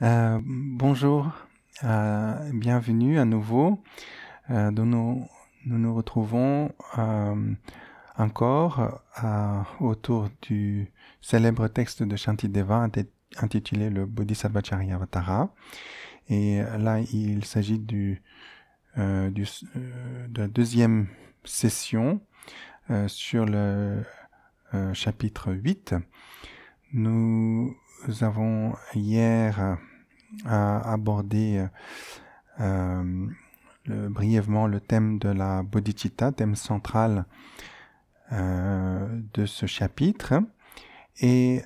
Euh, bonjour, euh, bienvenue à nouveau. Euh, nous, nous, nous retrouvons encore autour du célèbre texte de Shantideva intitulé le bodhisattva Avatara. Et là, il s'agit du, du de la deuxième session sur le chapitre 8. Nous avons hier à aborder euh, euh, brièvement le thème de la bodhicitta, thème central euh, de ce chapitre. Et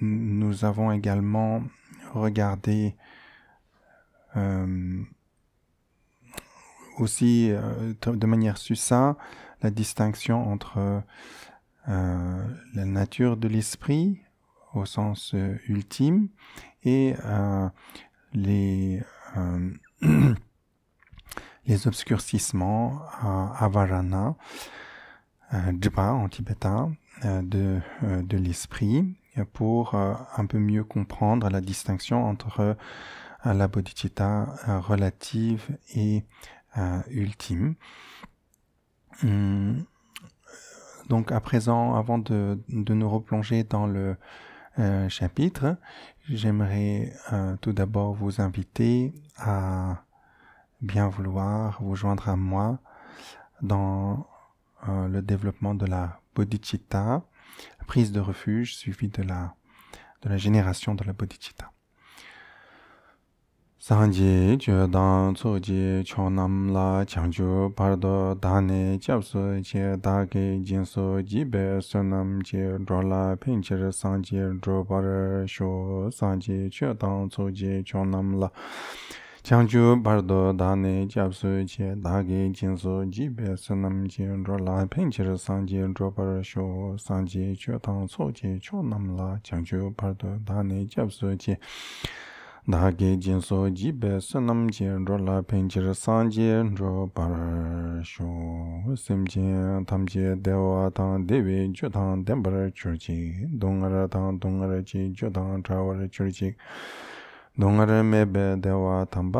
nous avons également regardé aussi de manière succincte la distinction entre la nature de l'esprit au sens euh, ultime et euh, les, euh, les obscurcissements à avarana, jpa en tibétain, de, l'esprit pour un peu mieux comprendre la distinction entre la bodhicitta relative et ultime. Hum. Donc à présent, avant de nous replonger dans le euh, chapitre, j'aimerais euh, tout d'abord vous inviter à bien vouloir vous joindre à moi dans euh, le développement de la bodhicitta, prise de refuge suivie de la, de la génération de la bodhicitta. sāngjī chū dāng chū jī chū nām lā chāng chū pār dō 나게 jīnsō jībē sūnāṃ jīn rō lā pēngjir sāng jīn rō pār shū sīm jīn tam jī dēwā tāng dēwī jū tāng dēmbar chūr jī dōngar tāng dōngar jī jū tāng chāwar chūr jī dōngar mē bē dēwā tāng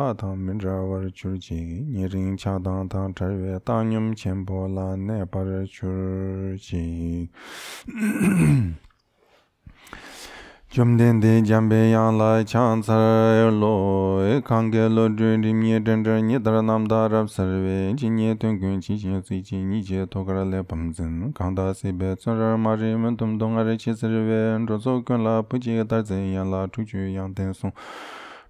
chumden de jambe yang la chang sar lo e lo ju ri den den ni dar nam da rab sar ve ji ni chi chi zi chi ni to gar le pam zen da se be tsar ra ma ri men tum dong ar chi sar ro zo la pu ji dar zen yang la chu yang den song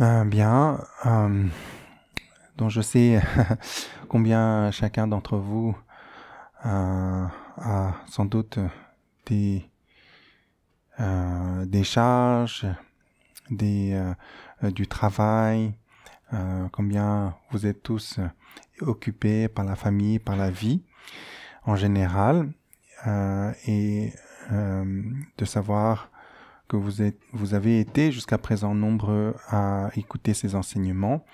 Euh, bien, euh, dont je sais combien chacun d'entre vous euh, a sans doute des, euh, des charges, des, du travail, combien vous êtes tous occupés par la famille, par la vie en général, et de savoir que vous, êtes, vous avez été jusqu'à présent nombreux à écouter ces enseignements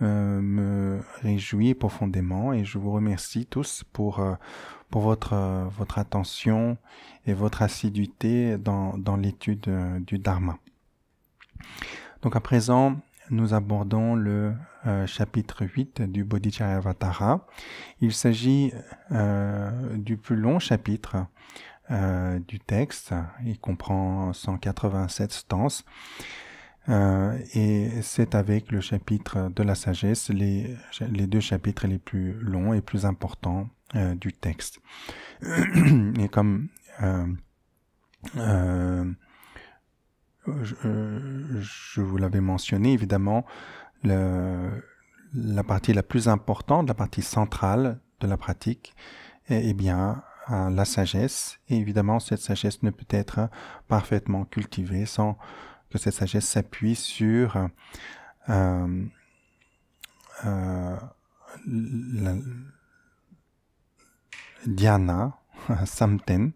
euh, me réjouit profondément et je vous remercie tous pour, euh, pour votre, euh, votre attention et votre assiduité dans, dans l'étude du Dharma. Donc à présent, nous abordons le chapitre 8 du Bodhicharyavatara Il s'agit du plus long chapitre euh, du texte. Il comprend 187 stances. Euh, et c'est avec le chapitre de la sagesse les, deux chapitres les plus longs et plus importants euh, du texte. Et comme je, vous l'avais mentionné, évidemment, le, la partie la plus importante, la partie centrale de la pratique, eh bien, la sagesse. Et évidemment, cette sagesse ne peut être parfaitement cultivée sans que cette sagesse s'appuie sur euh, euh, Diana Samten.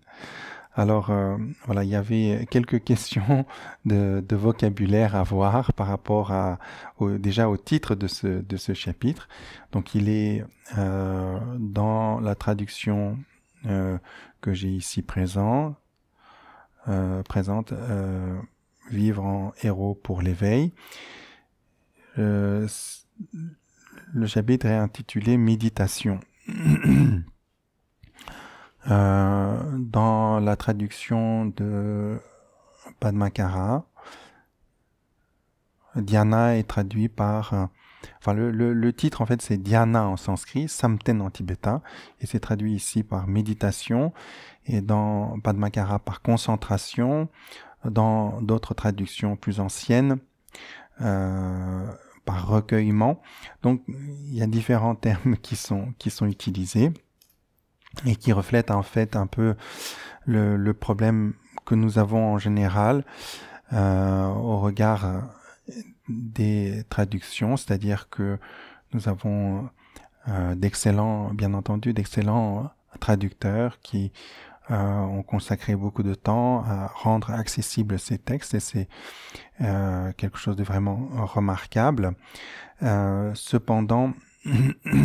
Alors euh, voilà, il y avait quelques questions de, vocabulaire à voir par rapport à déjà au titre de ce, chapitre. Donc il est dans la traduction euh, que j'ai ici présent, euh, présente, euh, vivre en héros pour l'éveil. le chapitre est intitulé Méditation. dans la traduction de Padmakara, Dhyana est traduit par Enfin, le, le, titre, en fait, c'est Dhyana en sanskrit, Samten en tibétain, et c'est traduit ici par méditation, et dans Padmakara par concentration, dans d'autres traductions plus anciennes, euh, par recueillement. Donc, il y a différents termes qui sont, qui sont utilisés et qui reflètent en fait un peu le, le problème que nous avons en général euh, au regard des traductions, c'est-à-dire que nous avons euh, d'excellents, bien entendu, d'excellents traducteurs qui euh, ont consacré beaucoup de temps à rendre accessibles ces textes et c'est euh, quelque chose de vraiment remarquable. cependant,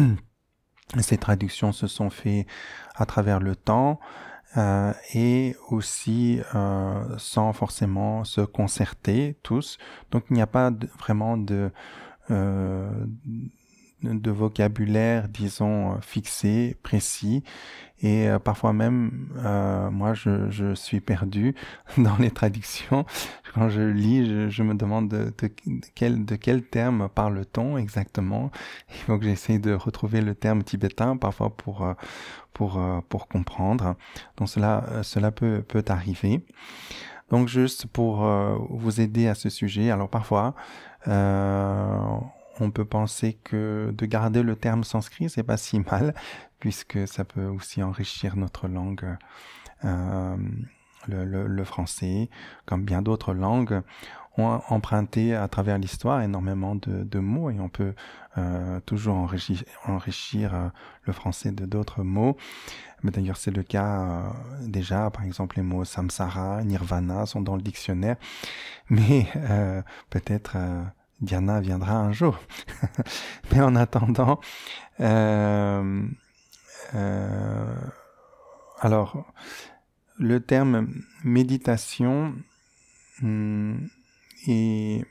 ces traductions se sont faites à travers le temps euh, et aussi euh, sans forcément se concerter tous. Donc il n'y a pas vraiment de, euh, de vocabulaire, disons, fixé, précis. Et euh, parfois même, moi, je, suis perdu dans les traductions. Quand je lis, je, me demande de, quel, de quel terme parle-t-on exactement. Il faut que j'essaye de retrouver le terme tibétain, parfois pour euh, pour, comprendre. Donc cela, euh, cela peut, peut arriver. Donc juste pour euh, vous aider à ce sujet, alors parfois, on peut penser que de garder le terme sanskrit, c'est pas si mal, puisque ça peut aussi enrichir notre langue, le, français, comme bien d'autres langues ont emprunté à travers l'histoire énormément de, mots et on peut euh, toujours enrichir, euh, le français de d'autres mots. Mais d'ailleurs, c'est le cas euh, déjà, par exemple, les mots samsara, nirvana sont dans le dictionnaire, mais peut-être Diana viendra un jour. mais en attendant, alors, le terme méditation, hmm, et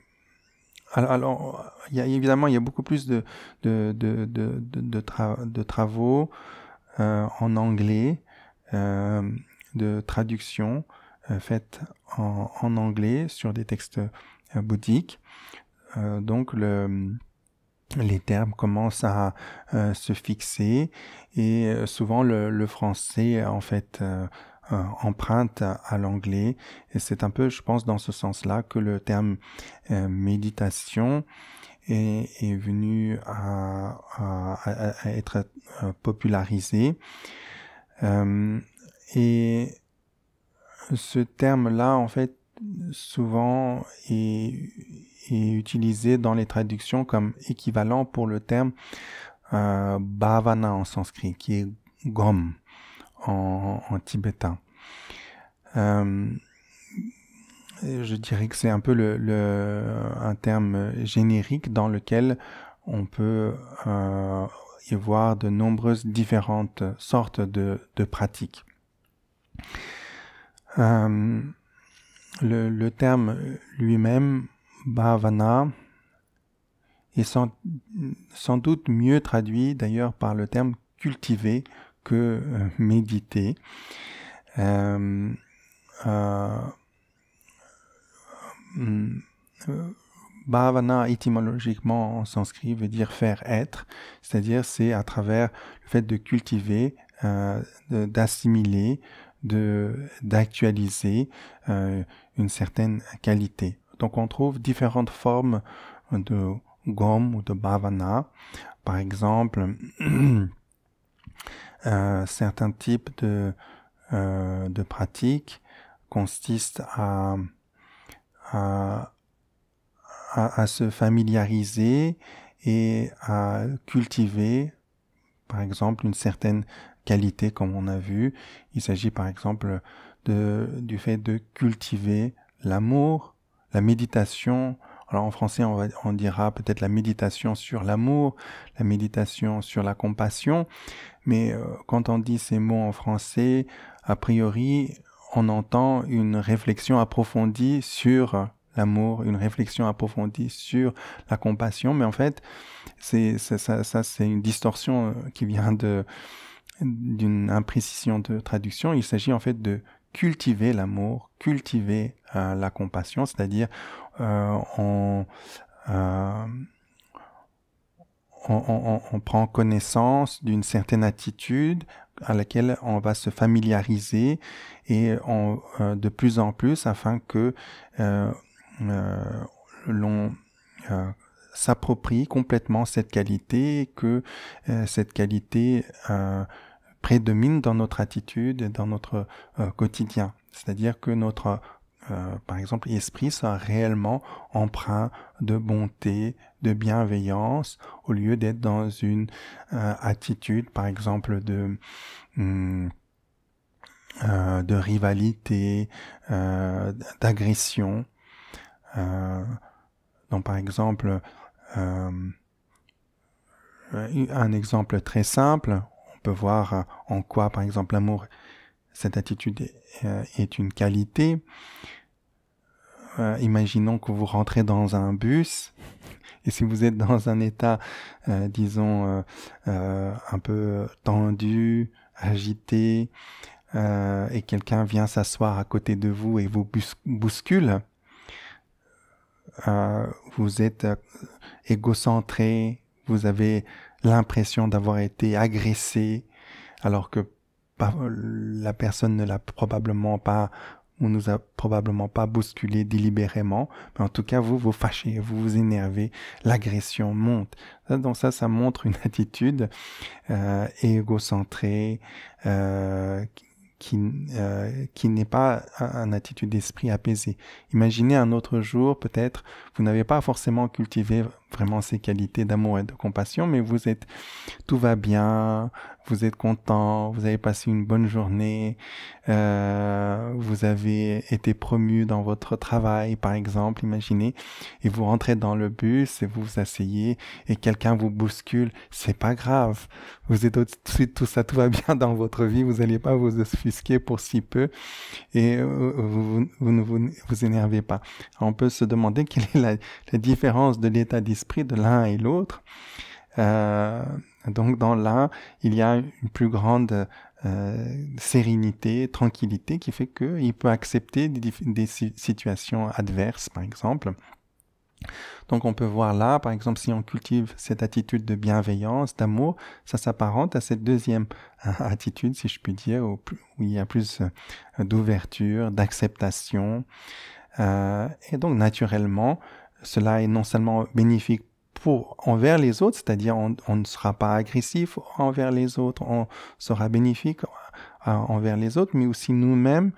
alors, évidemment, il y a beaucoup plus de, de, de, de, travaux euh, en anglais, euh, de traductions euh, faites en, anglais sur des textes bouddhiques. donc, les termes commencent à se fixer et souvent le français, en fait, euh, empreinte à l'anglais. Et c'est un peu, je pense, dans ce sens-là que le terme euh, méditation est, venu à, être euh, popularisé. et ce terme-là, en fait, souvent est, utilisé dans les traductions comme équivalent pour le terme bhavana en sanskrit, qui est gomme en, tibétain. Euh, je dirais que c'est un peu le, un terme générique dans lequel on peut euh, y voir de nombreuses différentes sortes de, pratiques. Euh, le, terme lui-même, bhavana, est sans, sans, doute mieux traduit d'ailleurs par le terme cultiver que euh, méditer. Euh, euh, hum, bhavana, étymologiquement en sanskrit, veut dire faire être, c'est-à-dire c'est à travers le fait de cultiver, d'assimiler, de d'actualiser une certaine qualité. Donc on trouve différentes formes de gomme ou de bhavana. Par exemple, Euh, certains types de, euh, de pratiques consistent à, à, à, se familiariser et à cultiver, par exemple, une certaine qualité, comme on a vu. Il s'agit, par exemple, de, du fait de cultiver l'amour, la méditation. Alors en français, on, on dira peut-être la méditation sur l'amour, la méditation sur la compassion. Mais euh, quand on dit ces mots en français, a priori, on entend une réflexion approfondie sur l'amour, une réflexion approfondie sur la compassion, mais en fait, c'est ça, c'est une distorsion euh, qui vient d'une imprécision de traduction. Il s'agit en fait de cultiver l'amour, cultiver euh, la compassion, c'est-à-dire en on, prend connaissance d'une certaine attitude à laquelle on va se familiariser et euh, de plus en plus afin que euh, euh, l'on s'approprie complètement cette qualité et que cette qualité prédomine dans notre attitude et dans notre quotidien. C'est-à-dire que notre euh, par exemple, esprit soit réellement emprunt de bonté, de bienveillance, au lieu d'être dans une euh, attitude, par exemple, de... Hmm, euh, de rivalité, d'agression. donc par exemple, un exemple très simple, on peut voir en quoi par exemple l'amour, cette attitude est une qualité. Euh, imaginons que vous rentrez dans un bus et si vous êtes dans un état, euh, disons, euh, un peu tendu, agité, et quelqu'un vient s'asseoir à côté de vous et vous bouscule, vous êtes égocentré, vous avez l'impression d'avoir été agressé, alors que la personne ne l'a probablement pas on nous a probablement pas bousculé délibérément, mais en tout cas, vous vous fâchez, vous vous énervez, l'agression monte. Donc ça, ça montre une attitude euh, égocentrée, euh, qui, euh, qui n'est pas une attitude d'esprit apaisé. Imaginez un autre jour, peut-être, vous n'avez pas forcément cultivé vraiment ces qualités d'amour et de compassion, mais vous êtes, tout va bien, vous êtes content, vous avez passé une bonne journée, euh, vous avez été promu dans votre travail, par exemple, imaginez, et vous rentrez dans le bus et vous vous asseyez et quelqu'un vous bouscule, c'est pas grave, vous êtes au de suite, tout ça, tout va bien dans votre vie, vous n'allez pas vous offusquer pour si peu et euh, vous, vous, vous ne vous, énervez pas. On peut se demander quelle est la, la différence de l'état d'esprit Esprit de l'un et l'autre. Euh, donc dans l'un, il y a une plus grande euh, sérénité, tranquillité qui fait qu'il peut accepter des, situations adverses, par exemple. Donc on peut voir là, par exemple, si on cultive cette attitude de bienveillance, d'amour, ça s'apparente à cette deuxième hein, attitude, si je puis dire, où, il y a plus euh, d'ouverture, d'acceptation. et donc naturellement, cela est non seulement bénéfique pour envers les autres, c'est-à-dire on, ne sera pas agressif envers les autres, on sera bénéfique euh, envers les autres, mais aussi nous-mêmes,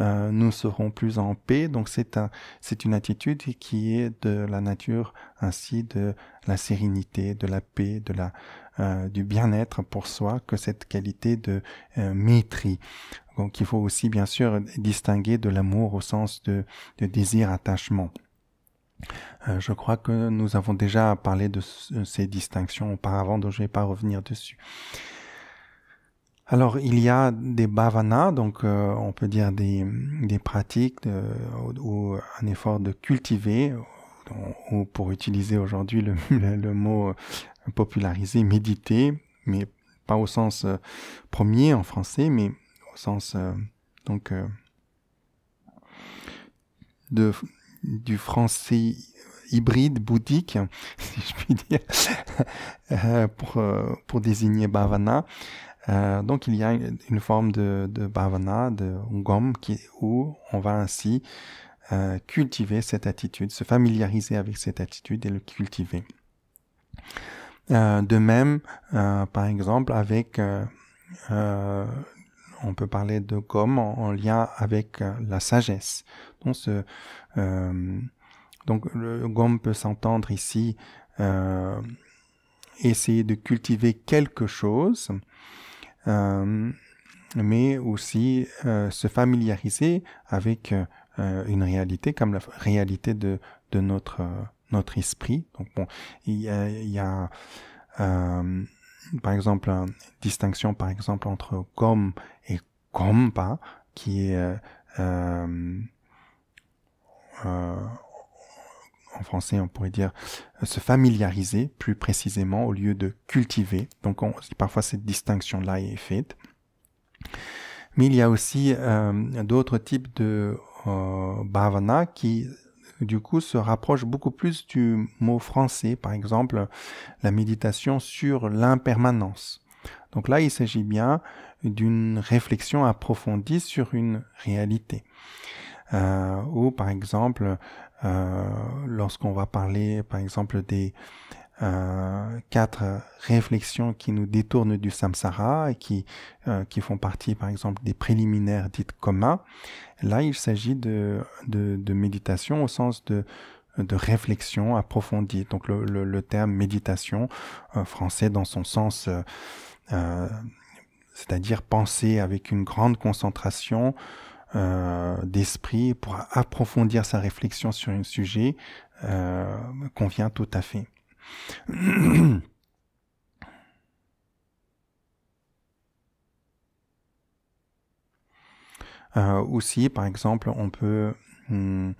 euh, nous serons plus en paix. Donc c'est un, c'est une attitude qui est de la nature ainsi de la sérénité, de la paix, de la, euh, du bien-être pour soi que cette qualité de euh, Donc il faut aussi bien sûr distinguer de l'amour au sens de désir attachement. Euh, je crois que nous avons déjà parlé de euh, ces distinctions auparavant, donc je ne vais pas revenir dessus. Alors, il y a des bhavanas, donc euh, on peut dire des, pratiques ou, un effort de cultiver, ou, pour utiliser aujourd'hui le, mot popularisé, méditer, mais pas au sens premier en français, mais au sens donc de du français hybride bouddhique, si je puis dire, euh, euh, pour, désigner bhavana. Euh, donc il y a une, forme de, bhavana, de gomme, qui, où on va ainsi cultiver cette attitude, se familiariser avec cette attitude et le cultiver. de même, par exemple, avec, on peut parler de gomme en, lien avec la sagesse. Donc ce, euh, donc le gomme peut s'entendre ici, euh, essayer de cultiver quelque chose, euh, mais aussi se familiariser avec une réalité comme la réalité de, de notre, notre esprit. Donc bon, il y a, y a euh, par exemple une distinction par exemple entre gomme et gompa qui est euh, euh, en français, on pourrait dire euh, se familiariser plus précisément au lieu de cultiver. Donc parfois cette distinction-là est faite. Mais il y a aussi euh, d'autres types de bhavana qui du coup se rapprochent beaucoup plus du mot français, par exemple la méditation sur l'impermanence. Donc là, il s'agit bien d'une réflexion approfondie sur une réalité euh, ou par exemple euh, lorsqu'on va parler par exemple des euh, quatre réflexions qui nous détournent du samsara et qui, euh, qui font partie par exemple des préliminaires dites communs, là il s'agit de, de, de méditation au sens de de réflexion approfondie. Donc le, le, le terme méditation français dans son sens, euh, c'est-à-dire penser avec une grande concentration euh, d'esprit, pour approfondir sa réflexion sur un sujet, convient euh, tout à fait. Euh, aussi, par exemple, on peut... Hmm,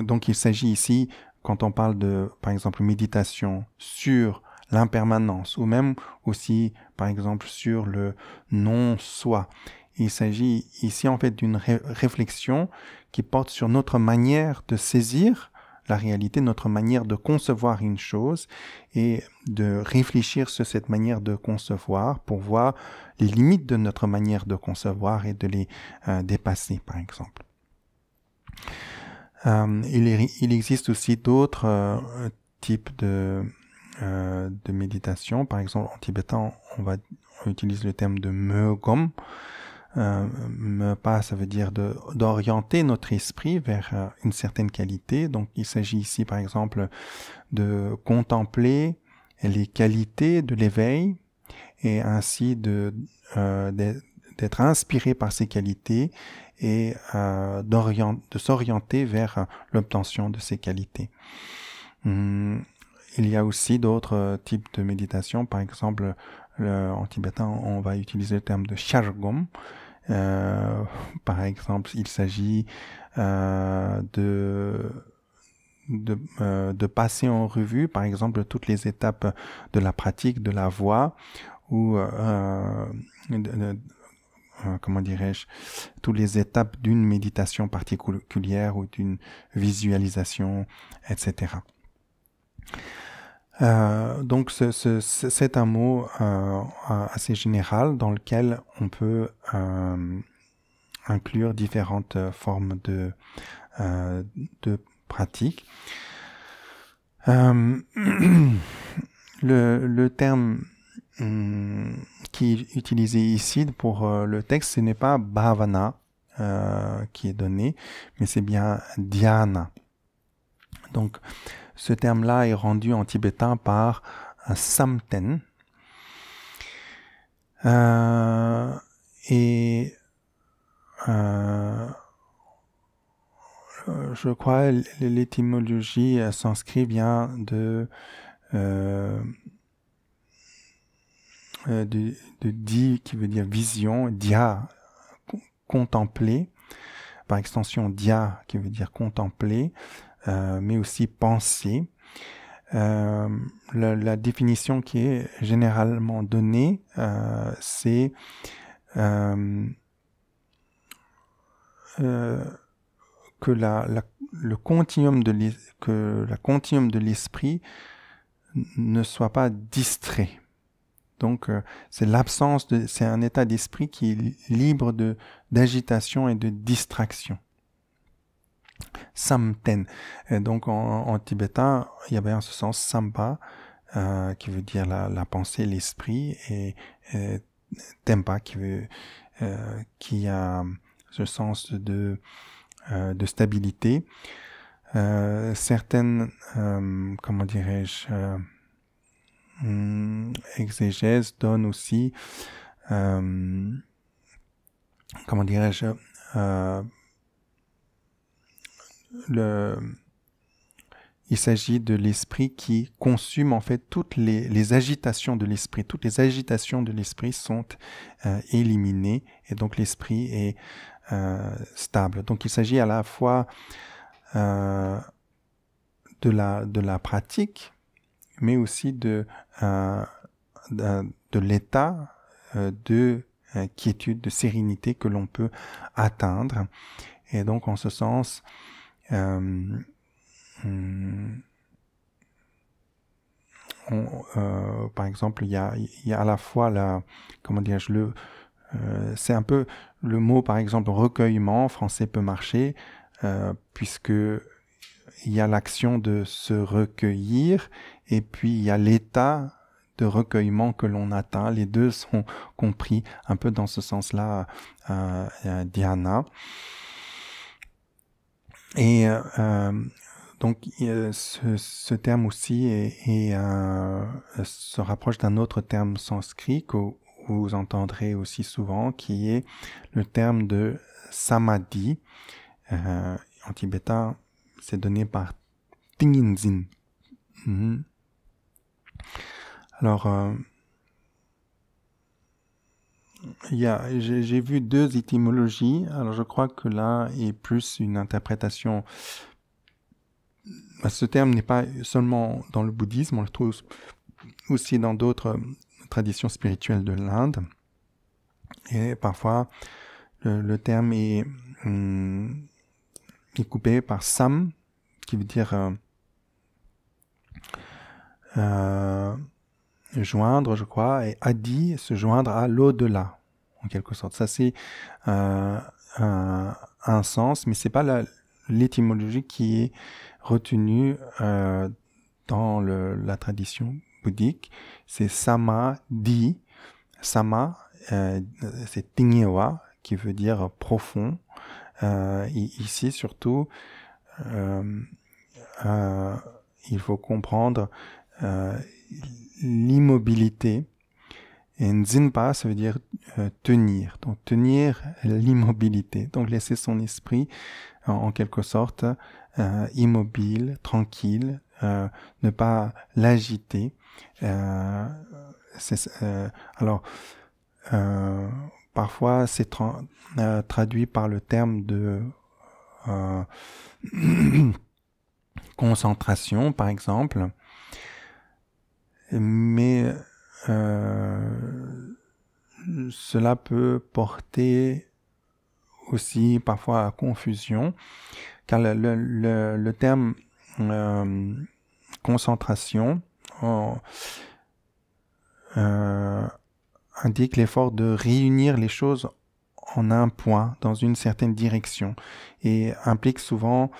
donc il s'agit ici, quand on parle de, par exemple, méditation sur l'impermanence, ou même aussi par exemple sur le non-soi. Il s'agit ici en fait d'une réflexion qui porte sur notre manière de saisir la réalité, notre manière de concevoir une chose et de réfléchir sur cette manière de concevoir pour voir les limites de notre manière de concevoir et de les euh, dépasser, par exemple. Euh, il, existe aussi d'autres euh, types de, de méditation. Par exemple, en tibétain, on utilise le terme de meugom. Euh, me pas, ça veut dire d'orienter notre esprit vers euh, une certaine qualité. Donc il s'agit ici par exemple de contempler les qualités de l'éveil et ainsi de, euh, d'être inspiré par ces qualités et euh, de s'orienter vers l'obtention de ces qualités. Hum, il y a aussi d'autres types de méditation, par exemple en tibétain, on va utiliser le terme de chargum Euh, par exemple, il s'agit euh, de de, euh, de, passer en revue, par exemple, toutes les étapes de la pratique, de la voix, ou euh, comment dirais-je, toutes les étapes d'une méditation particulière ou d'une visualisation, etc. Euh, donc c'est ce, c'est un mot euh, assez général dans lequel on peut euh, inclure différentes euh, formes de, euh, de pratiques. le, le terme hmm, qui est utilisé ici pour le texte, ce n'est pas bhavana qui est donné, mais c'est bien dhyana. Donc, ce terme-là est rendu en tibétain par un samten. Euh, et euh, je crois l'étymologie euh, s'inscrit vient de de, de di qui veut dire vision, dia contempler, par extension dia qui veut dire contempler, euh, mais aussi pensée. Euh, la, définition qui est généralement donnée, euh, c'est que la, la, le continuum de l'esprit ne soit pas distrait. Donc, c'est l'absence de, c'est un état d'esprit qui est libre de, d'agitation et de distraction. Samten. donc en, tibétain, il y avait en ce sens Sampa euh, qui veut dire la, pensée, l'esprit, et, Tempa, qui veut, euh, qui a ce sens de, euh, de stabilité. certaines, comment dirais-je, mm, exégèses donnent aussi, comment dirais-je, le, il s'agit de l'esprit qui consume en fait toutes les, agitations de l'esprit. Toutes les agitations de l'esprit sont euh, éliminées et donc l'esprit est euh, stable. Donc il s'agit à la fois euh, de, la, pratique, mais aussi de, de l'état de quiétude, de sérénité que l'on peut atteindre. Et donc en ce sens, euh, hmm, euh, par exemple, il y a, à la fois la, comment je le, euh, c'est un peu le mot, par exemple, recueillement, français peut marcher, puisque il y a l'action de se recueillir, et puis il y a l'état de recueillement que l'on atteint. Les deux sont compris un peu dans ce sens-là, Diana. Et euh, euh donc ce, terme aussi euh, se rapproche d'un autre terme sanskrit que vous entendrez aussi souvent, qui est le terme de samadhi. Euh, en tibétain, c'est donné par Tinginzin. Mhm. Alors, euh, j'ai vu deux étymologies. Alors je crois que l'un est plus une interprétation. Bah, ce terme n'est pas seulement dans le bouddhisme, on le trouve aussi dans d'autres euh, traditions spirituelles de l'Inde. Et parfois, le, terme hmm, est, coupé par sam, qui veut dire euh, euh, joindre, je crois, et Adi se joindre à l'au-delà, en quelque sorte. Ça, c'est euh, un, sens, mais c'est pas l'étymologie qui est retenue euh, dans le, la tradition bouddhique. C'est Sama, Di. Sama, euh, c'est tignewa, qui veut dire profond. ici, surtout, il faut comprendre l'immobilité. Et nzinpa, ça veut dire euh, tenir. Donc tenir l'immobilité. Donc laisser son esprit en quelque sorte euh, immobile, tranquille, euh, ne pas l'agiter. alors parfois c'est traduit par le terme de concentration, par exemple mais euh, cela peut porter aussi parfois à confusion, car le, le, le, terme euh, concentration euh, indique l'effort de réunir les choses en un point, dans une certaine direction, et implique souvent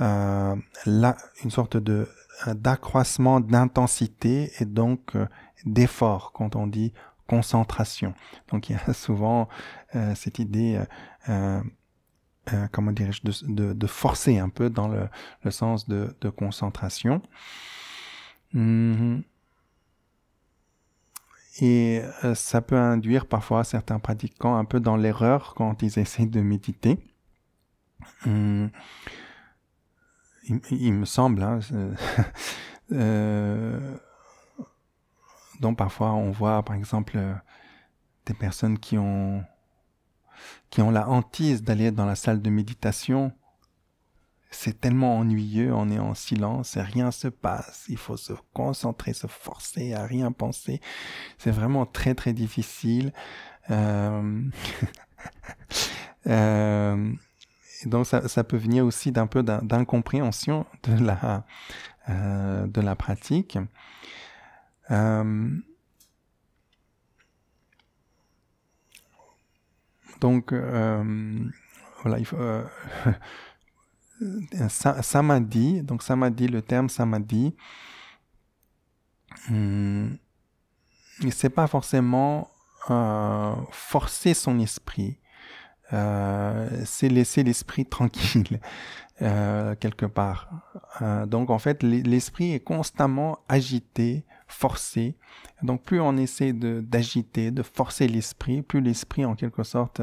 euh, la, une sorte de euh, d'accroissement d'intensité et donc euh, d'effort quand on dit concentration. Donc il y a souvent euh, cette idée, comment dirais-je, de, forcer un peu dans le, sens de, concentration. Mmh. Et ça peut induire parfois certains pratiquants un peu dans l'erreur quand ils essayent de méditer. Mmh il, me semble, hein, euh, Donc, parfois on voit par exemple euh, des personnes qui ont, qui ont la hantise d'aller dans la salle de méditation. C'est tellement ennuyeux, on est en silence et rien se passe. Il faut se concentrer, se forcer à rien penser. C'est vraiment très très difficile. euh... euh et donc ça, peut venir aussi d'un peu d'incompréhension de la, euh, de la pratique. Euh, donc, euh, voilà, il faut, euh, samadhi, donc dit le terme m'a hum, c'est pas forcément forcer son esprit euh, c'est laisser l'esprit tranquille euh, quelque part. Euh, donc en fait, l'esprit est constamment agité, forcé. Donc plus on essaie d'agiter, de, forcer l'esprit, plus l'esprit en quelque sorte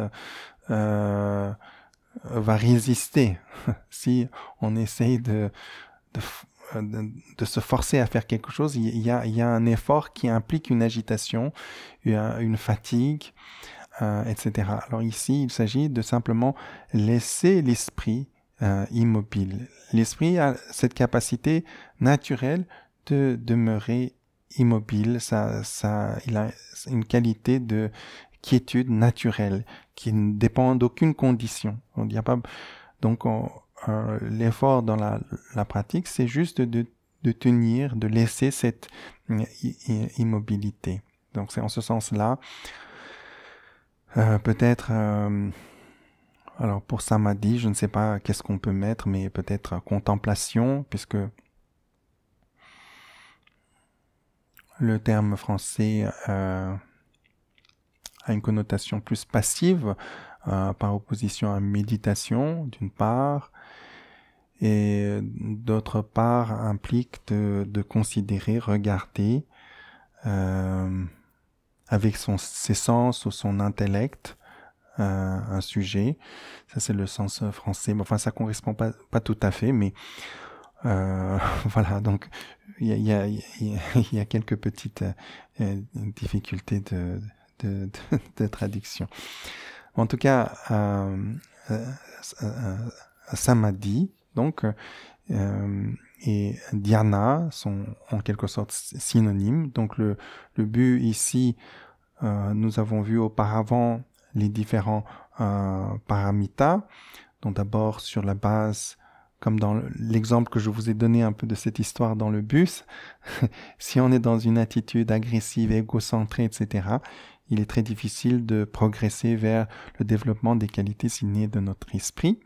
euh, va résister si on essaie de, de de, de, se forcer à faire quelque chose, il y, a, il y a un effort qui implique une agitation, une fatigue, euh, etc. Alors ici, il s'agit de simplement laisser l'esprit euh, immobile. L'esprit a cette capacité naturelle de demeurer immobile, ça, ça, il a une qualité de quiétude naturelle qui ne dépend d'aucune condition. On n'y pas, donc euh, l'effort dans la, pratique, c'est juste de, de, tenir, de laisser cette immobilité. Donc c'est en ce sens-là euh, peut-être, euh, alors pour samadhi, je ne sais pas qu'est-ce qu'on peut mettre, mais peut-être contemplation, puisque le terme français euh, a une connotation plus passive par opposition à méditation, d'une part, et d'autre part implique de, considérer, regarder, avec son, ses sens ou son intellect euh, un sujet. Ça, c'est le sens euh, français. Enfin, ça correspond pas, pas tout à fait, mais euh, voilà, donc il y a, y, a, y, a, y a, quelques petites euh, difficultés de, de, de, traduction. En tout cas, euh, ça m'a dit, donc, et dhyana sont en quelque sorte synonymes. Donc le, le but ici, euh, nous avons vu auparavant les différents euh, Donc d'abord sur la base, comme dans l'exemple que je vous ai donné un peu de cette histoire dans le bus, si on est dans une attitude agressive, égocentrée, etc., il est très difficile de progresser vers le développement des qualités innées de notre esprit.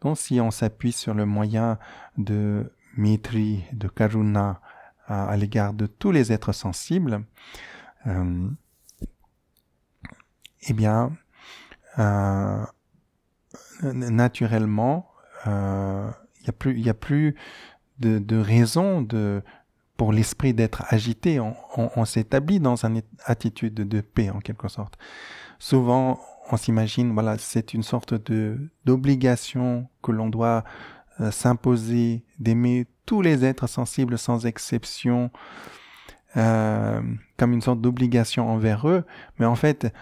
Donc si on s'appuie sur le moyen de mitri de Karuna à, l'égard de tous les êtres sensibles, euh, eh bien, euh, naturellement, euh, il n'y a plus, y a plus de, de raison de, pour l'esprit d'être agité. On, on s'établit dans une attitude de paix, en quelque sorte. Souvent, on s'imagine, voilà, c'est une sorte de d'obligation que l'on doit euh, s'imposer, d'aimer tous les êtres sensibles sans exception, euh, comme une sorte d'obligation envers eux. Mais en fait,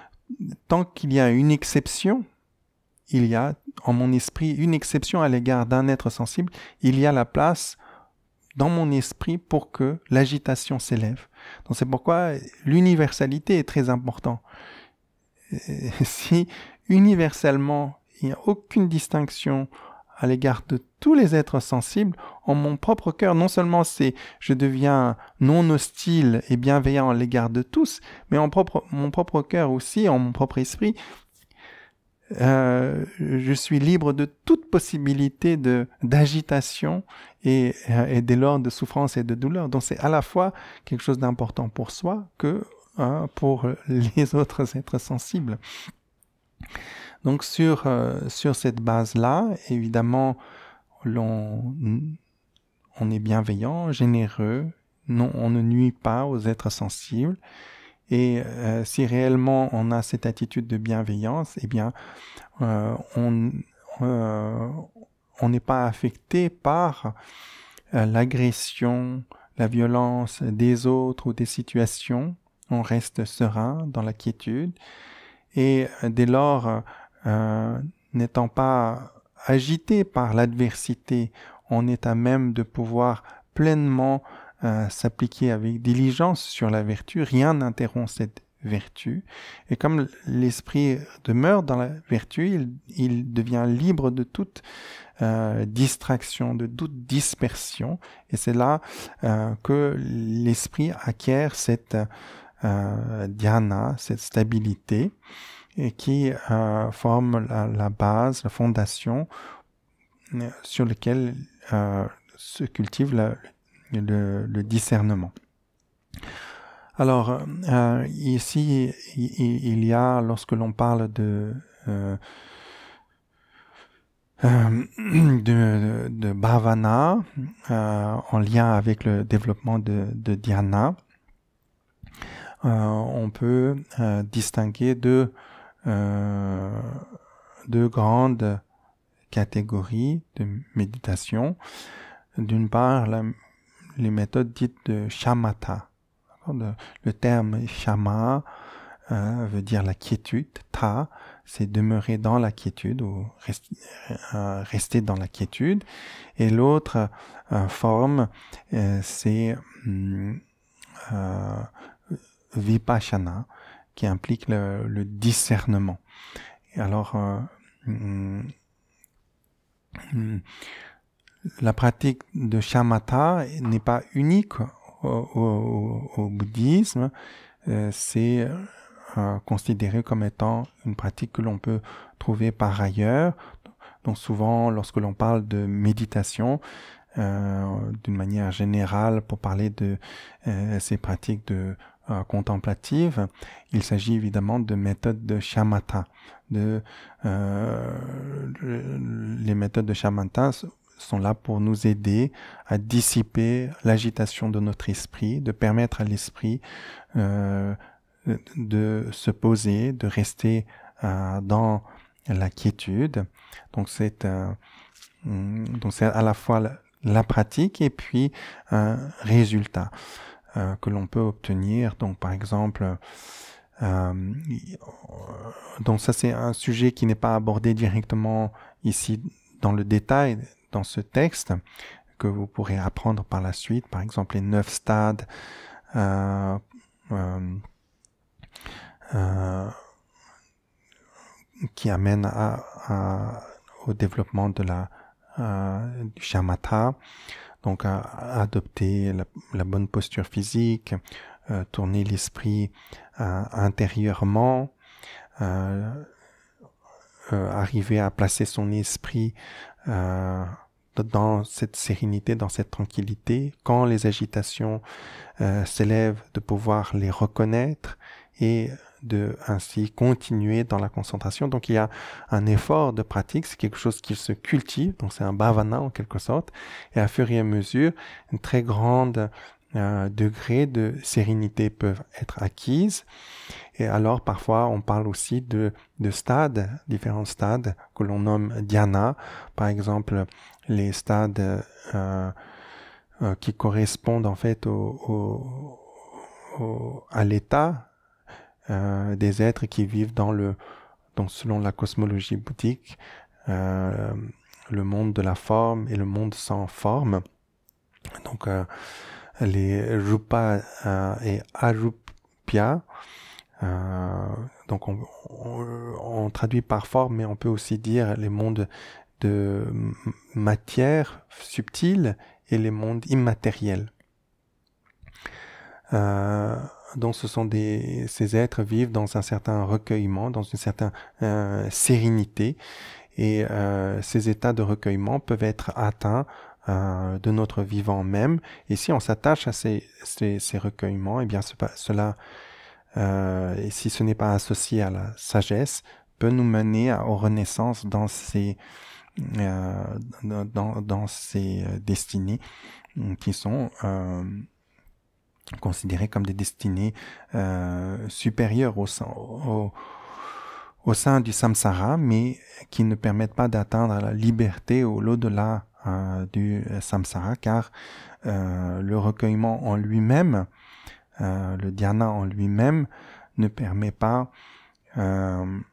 tant qu'il y a une exception, il y a en mon esprit une exception à l'égard d'un être sensible, il y a la place dans mon esprit pour que l'agitation s'élève. Donc c'est pourquoi l'universalité est très important. Euh, si universellement il n'y a aucune distinction à l'égard de tous les êtres sensibles, en mon propre cœur, non seulement c'est je deviens non hostile et bienveillant à l'égard de tous, mais en propre, mon propre cœur aussi, en mon propre esprit, euh, je suis libre de toute possibilité de d'agitation et, euh, et dès lors de souffrance et de douleur. Donc c'est à la fois quelque chose d'important pour soi que hein, pour les autres êtres sensibles. Donc sur, euh, sur cette base-là, évidemment, on est bienveillant, généreux, non, on ne nuit pas aux êtres sensibles. Et euh, si réellement on a cette attitude de bienveillance, eh bien, euh, on on n'est pas affecté par l'agression, la violence des autres ou des situations. On reste serein dans la quiétude. Et dès lors, euh, n'étant pas agité par l'adversité, on est à même de pouvoir pleinement euh, s'appliquer avec diligence sur la vertu. Rien n'interrompt cette vertu. Et comme l'esprit demeure dans la vertu, il, devient libre de toute euh, distraction, de toute dispersion. Et c'est là que l'esprit acquiert cette dhyana, cette stabilité et qui euh, la, base, la fondation euh, sur laquelle euh, se cultive le, discernement. Alors, euh, ici, il y a, lorsque l'on parle de, de, bhavana, en lien avec le développement de, de dhyana, on peut distinguer deux euh, deux grandes catégories de méditation. D'une part, les méthodes dites de shamatha. le terme shama euh, veut dire la quiétude, ta, c'est demeurer dans la quiétude ou euh, rester dans la quiétude. Et l'autre forme, c'est hum, vipassana, qui implique le, discernement. alors, euh, hum, hum, la pratique de shamatha n'est pas unique au, bouddhisme, euh, c'est euh, considéré comme étant une pratique que l'on peut trouver par ailleurs. Donc souvent, lorsque l'on parle de méditation, d'une manière générale, pour parler de ces pratiques de euh, contemplative, il s'agit évidemment de méthodes de shamatha. Euh, les méthodes de shamatha sont là pour nous aider à dissiper l'agitation de notre esprit, de permettre à l'esprit euh, de se poser, de rester dans la quiétude. Hmm, donc c'est à la fois la pratique et puis un résultat. Euh, que l'on peut obtenir. Donc par exemple, euh, euh, donc ça c'est un sujet qui n'est pas abordé directement ici dans le détail dans ce texte que vous pourrez apprendre par la suite. Par exemple les neuf stades. qui amènent à, au développement de la du shamatha. Donc à, adopter la, bonne posture physique, euh, tourner l'esprit euh, intérieurement, euh, arriver à placer son esprit dans cette sérénité, dans cette tranquillité, quand les agitations s'élèvent, de pouvoir les reconnaître et de ainsi continuer dans la concentration. Donc il y a un effort de pratique, c'est quelque chose qui se cultive, donc c'est un bhavana en quelque sorte, et à fur et à mesure, une très grande euh, degré de sérénité peuvent être acquises. Et alors parfois on parle aussi de, de stades, différents stades que l'on nomme dhyana, par exemple les stades euh, euh, qui correspondent en fait au, au, au à l'état euh, des êtres qui vivent dans le, donc selon la cosmologie bouddhique, euh, le monde de la forme et le monde sans forme. Donc euh, les rupa et arupya. donc on, traduit par forme, mais on peut aussi dire les mondes de matière subtile et les mondes immatériels dont ce sont ces êtres vivent dans un certain recueillement, dans une certaine euh, sérénité. Et euh, ces états de recueillement peuvent être atteints euh, de notre vivant même. Et si on s'attache à ces, recueillements, et eh bien ce, cela, et si ce n'est pas associé à la sagesse, peut nous mener à, aux renaissances dans ces, dans, dans ces destinées qui sont considérés comme des destinées euh, supérieures au, au, sein du samsara, mais qui ne permettent pas d'atteindre la liberté ou l'au-delà euh, du euh, samsara, car le recueillement en lui-même, le dhyana en lui-même, ne permet pas, ne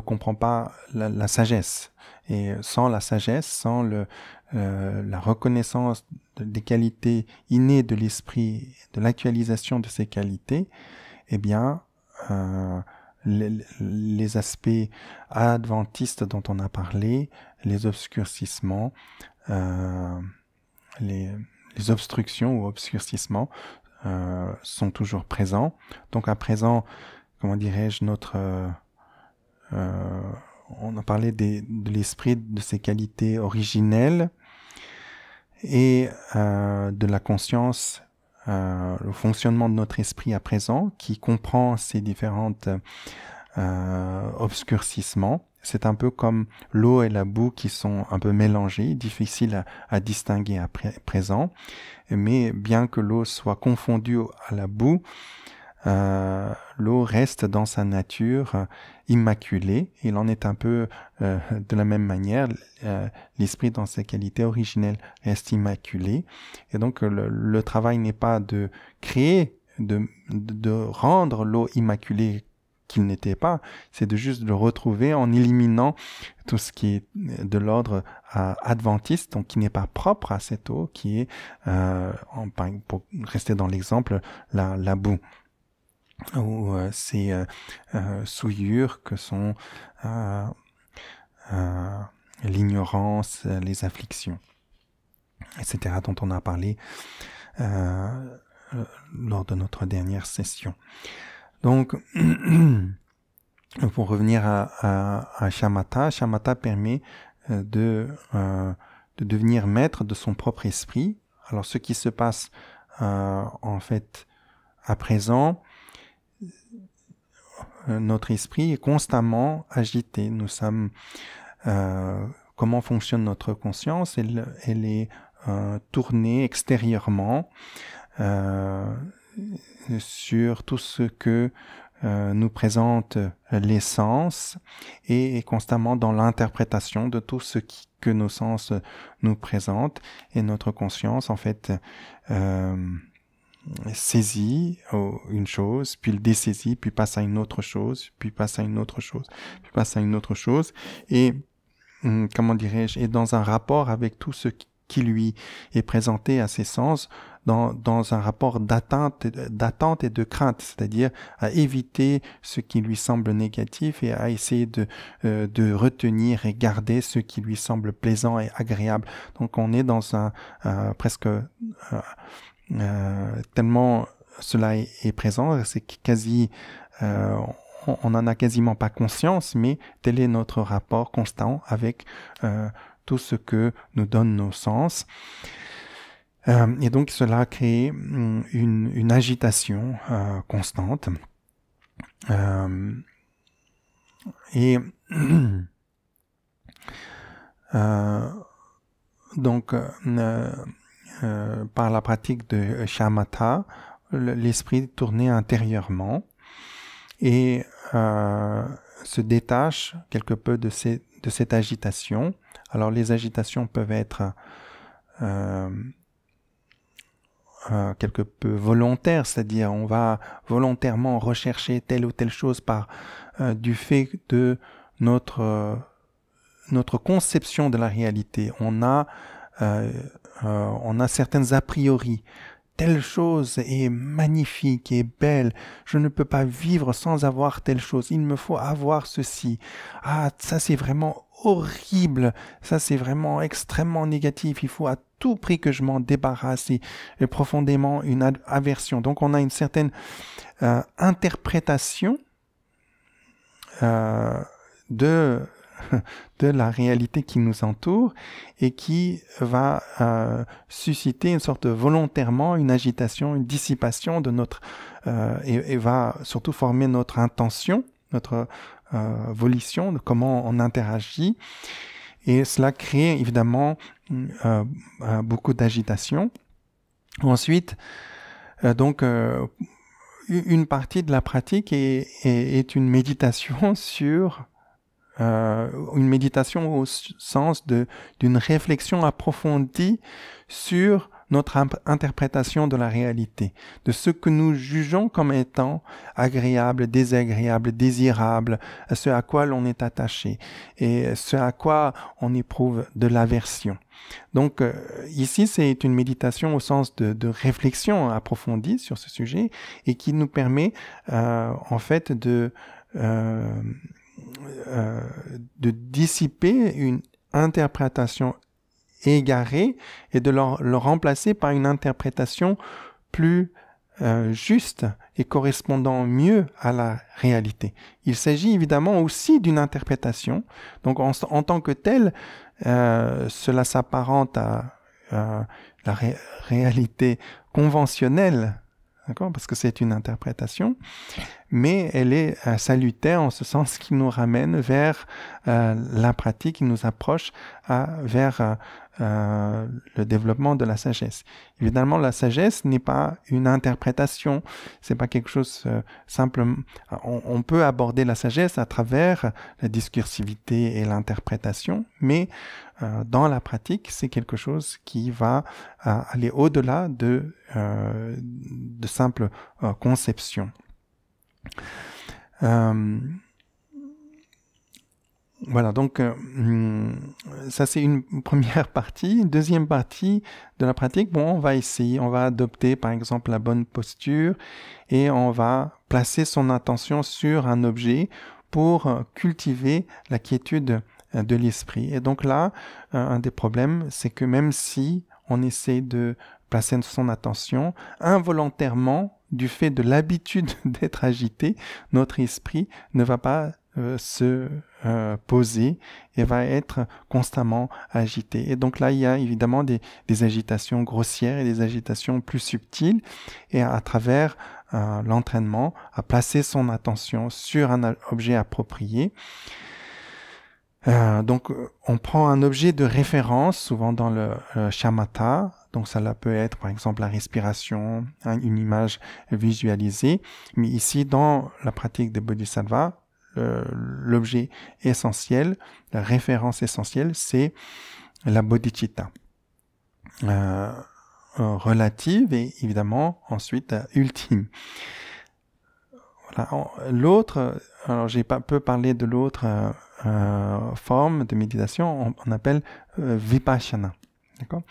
comprend pas la sagesse. Et sans la sagesse, sans le, euh, la reconnaissance des qualités innées de l'esprit, de l'actualisation de ces qualités, eh bien, euh, les, aspects adventistes dont on a parlé, les obscurcissements, euh, les, obstructions ou obscurcissements sont toujours présents. Donc à présent, comment dirais-je, notre on a parlé de l'esprit, de ses qualités originelles, et euh, de la conscience, euh, le fonctionnement de notre esprit à présent, qui comprend ces différents euh, obscurcissements. C'est un peu comme l'eau et la boue qui sont un peu mélangées, difficiles à, distinguer à présent. Mais bien que l'eau soit confondue à la boue, euh, l'eau reste dans sa nature euh, immaculée. Il en est un peu euh, de la même manière. L'esprit dans ses qualités originelles reste immaculé. Et donc le, le travail n'est pas de créer, de, de rendre l'eau immaculée qu'il n'était pas, c'est de juste le retrouver en éliminant tout ce qui est de l'ordre adventiste, donc qui n'est pas propre à cette eau, qui est, euh, en, pour rester dans l'exemple, la, la boue ou euh, ces euh, euh, souillures que sont l'ignorance, les afflictions, etc., dont on a parlé lors de notre dernière session. Donc, pour revenir à, à, Shamatha, Shamatha permet de, de devenir maître de son propre esprit. Alors, ce qui se passe en fait à présent, euh, notre esprit est constamment agité. Nous sommes, euh, comment fonctionne notre conscience elle, elle, est euh, tournée extérieurement euh, sur tout ce que euh, nous présente sens et constamment dans l'interprétation de tout ce qui, que nos sens nous présentent et notre conscience en fait euh, saisit euh, une chose, puis le dessaisit, puis passe à une autre chose, puis passe à une autre chose, puis passe à une autre chose, et hum, comment dirais-je, est dans un rapport avec tout ce qui lui est présenté à ses sens, dans, dans un rapport d'attente, d'attente et de crainte, c'est-à-dire à éviter ce qui lui semble négatif et à essayer de, euh, de retenir et garder ce qui lui semble plaisant et agréable. Donc on est dans un, presque euh, euh, tellement cela est présent, c'est quasi, euh, on n'en a quasiment pas conscience, mais tel est notre rapport constant avec euh, tout ce que nous donnent nos sens. et donc cela crée mm, une, une agitation constante. et donc, euh, par la pratique de euh, shamatha, l'esprit tourné intérieurement et euh, se détache quelque peu de, de, cette agitation. Alors les agitations peuvent être quelque peu volontaires, c'est-à-dire on va volontairement rechercher telle ou telle chose par du fait de notre, notre conception de la réalité. On a euh, euh, on a certaines a priori. Telle chose est magnifique et belle. Je ne peux pas vivre sans avoir telle chose. Il me faut avoir ceci. Ah, ça c'est vraiment horrible. Ça c'est vraiment extrêmement négatif. Il faut à tout prix que je m'en débarrasse. C'est profondément une aversion. Donc on a une certaine euh, interprétation de de la réalité qui nous entoure et qui va euh, susciter une sorte volontairement une agitation, une dissipation de notre euh, et, va surtout former notre intention, notre euh, volition de comment on interagit et cela crée évidemment beaucoup d'agitation. Ensuite, donc une partie de la pratique est une méditation sur euh, une méditation au sens de d'une réflexion approfondie sur notre interprétation de la réalité, de ce que nous jugeons comme étant agréable, désagréable, désirable, ce à quoi l'on est attaché et ce à quoi on éprouve de l'aversion. Donc euh, ici, c'est une méditation au sens de, de, réflexion approfondie sur ce sujet et qui nous permet euh, en fait de... Euh, euh, de dissiper une interprétation égarée et de le, remplacer par une interprétation plus euh, juste et correspondant mieux à la réalité. Il s'agit évidemment aussi d'une interprétation. Donc en, tant que telle, euh, cela s'apparente à la réalité conventionnelle, d'accord, parce que c'est une interprétation mais elle est euh, salutaire en ce sens qui nous ramène vers euh, la pratique, qui nous approche euh, vers le développement de la sagesse. Évidemment, la sagesse n'est pas une interprétation, c'est pas quelque chose simple. On, on, peut aborder la sagesse à travers la discursivité et l'interprétation, mais dans la pratique, c'est quelque chose qui va aller au-delà de simples conceptions. Euh, voilà, donc euh, hmm, ça c'est une première partie. Deuxième partie de la pratique, bon, on va essayer, on va adopter par exemple la bonne posture et on va placer son attention sur un objet pour euh, cultiver la quiétude de l'esprit. Et donc là, un des problèmes, c'est que même si on essaie de placer son attention, involontairement, du fait de l'habitude d'être agité, notre esprit ne va pas euh, se euh, poser et va être constamment agité. Et donc là, il y a évidemment des, agitations grossières et des agitations plus subtiles. Et à, travers euh, l'entraînement, à placer son attention sur un objet approprié, euh, donc, euh, on prend un objet de référence, souvent dans le, shamatha. Donc, cela peut être, par exemple, la respiration, hein, une image visualisée. Mais ici, dans la pratique des bodhisattvas, euh, l'objet essentiel, la référence essentielle, c'est la bodhicitta. relative et évidemment ensuite ultime. Ah, l'autre, alors j'ai pas peu parlé de l'autre euh, euh, forme de méditation, on, appelle euh, vipassana. D'accord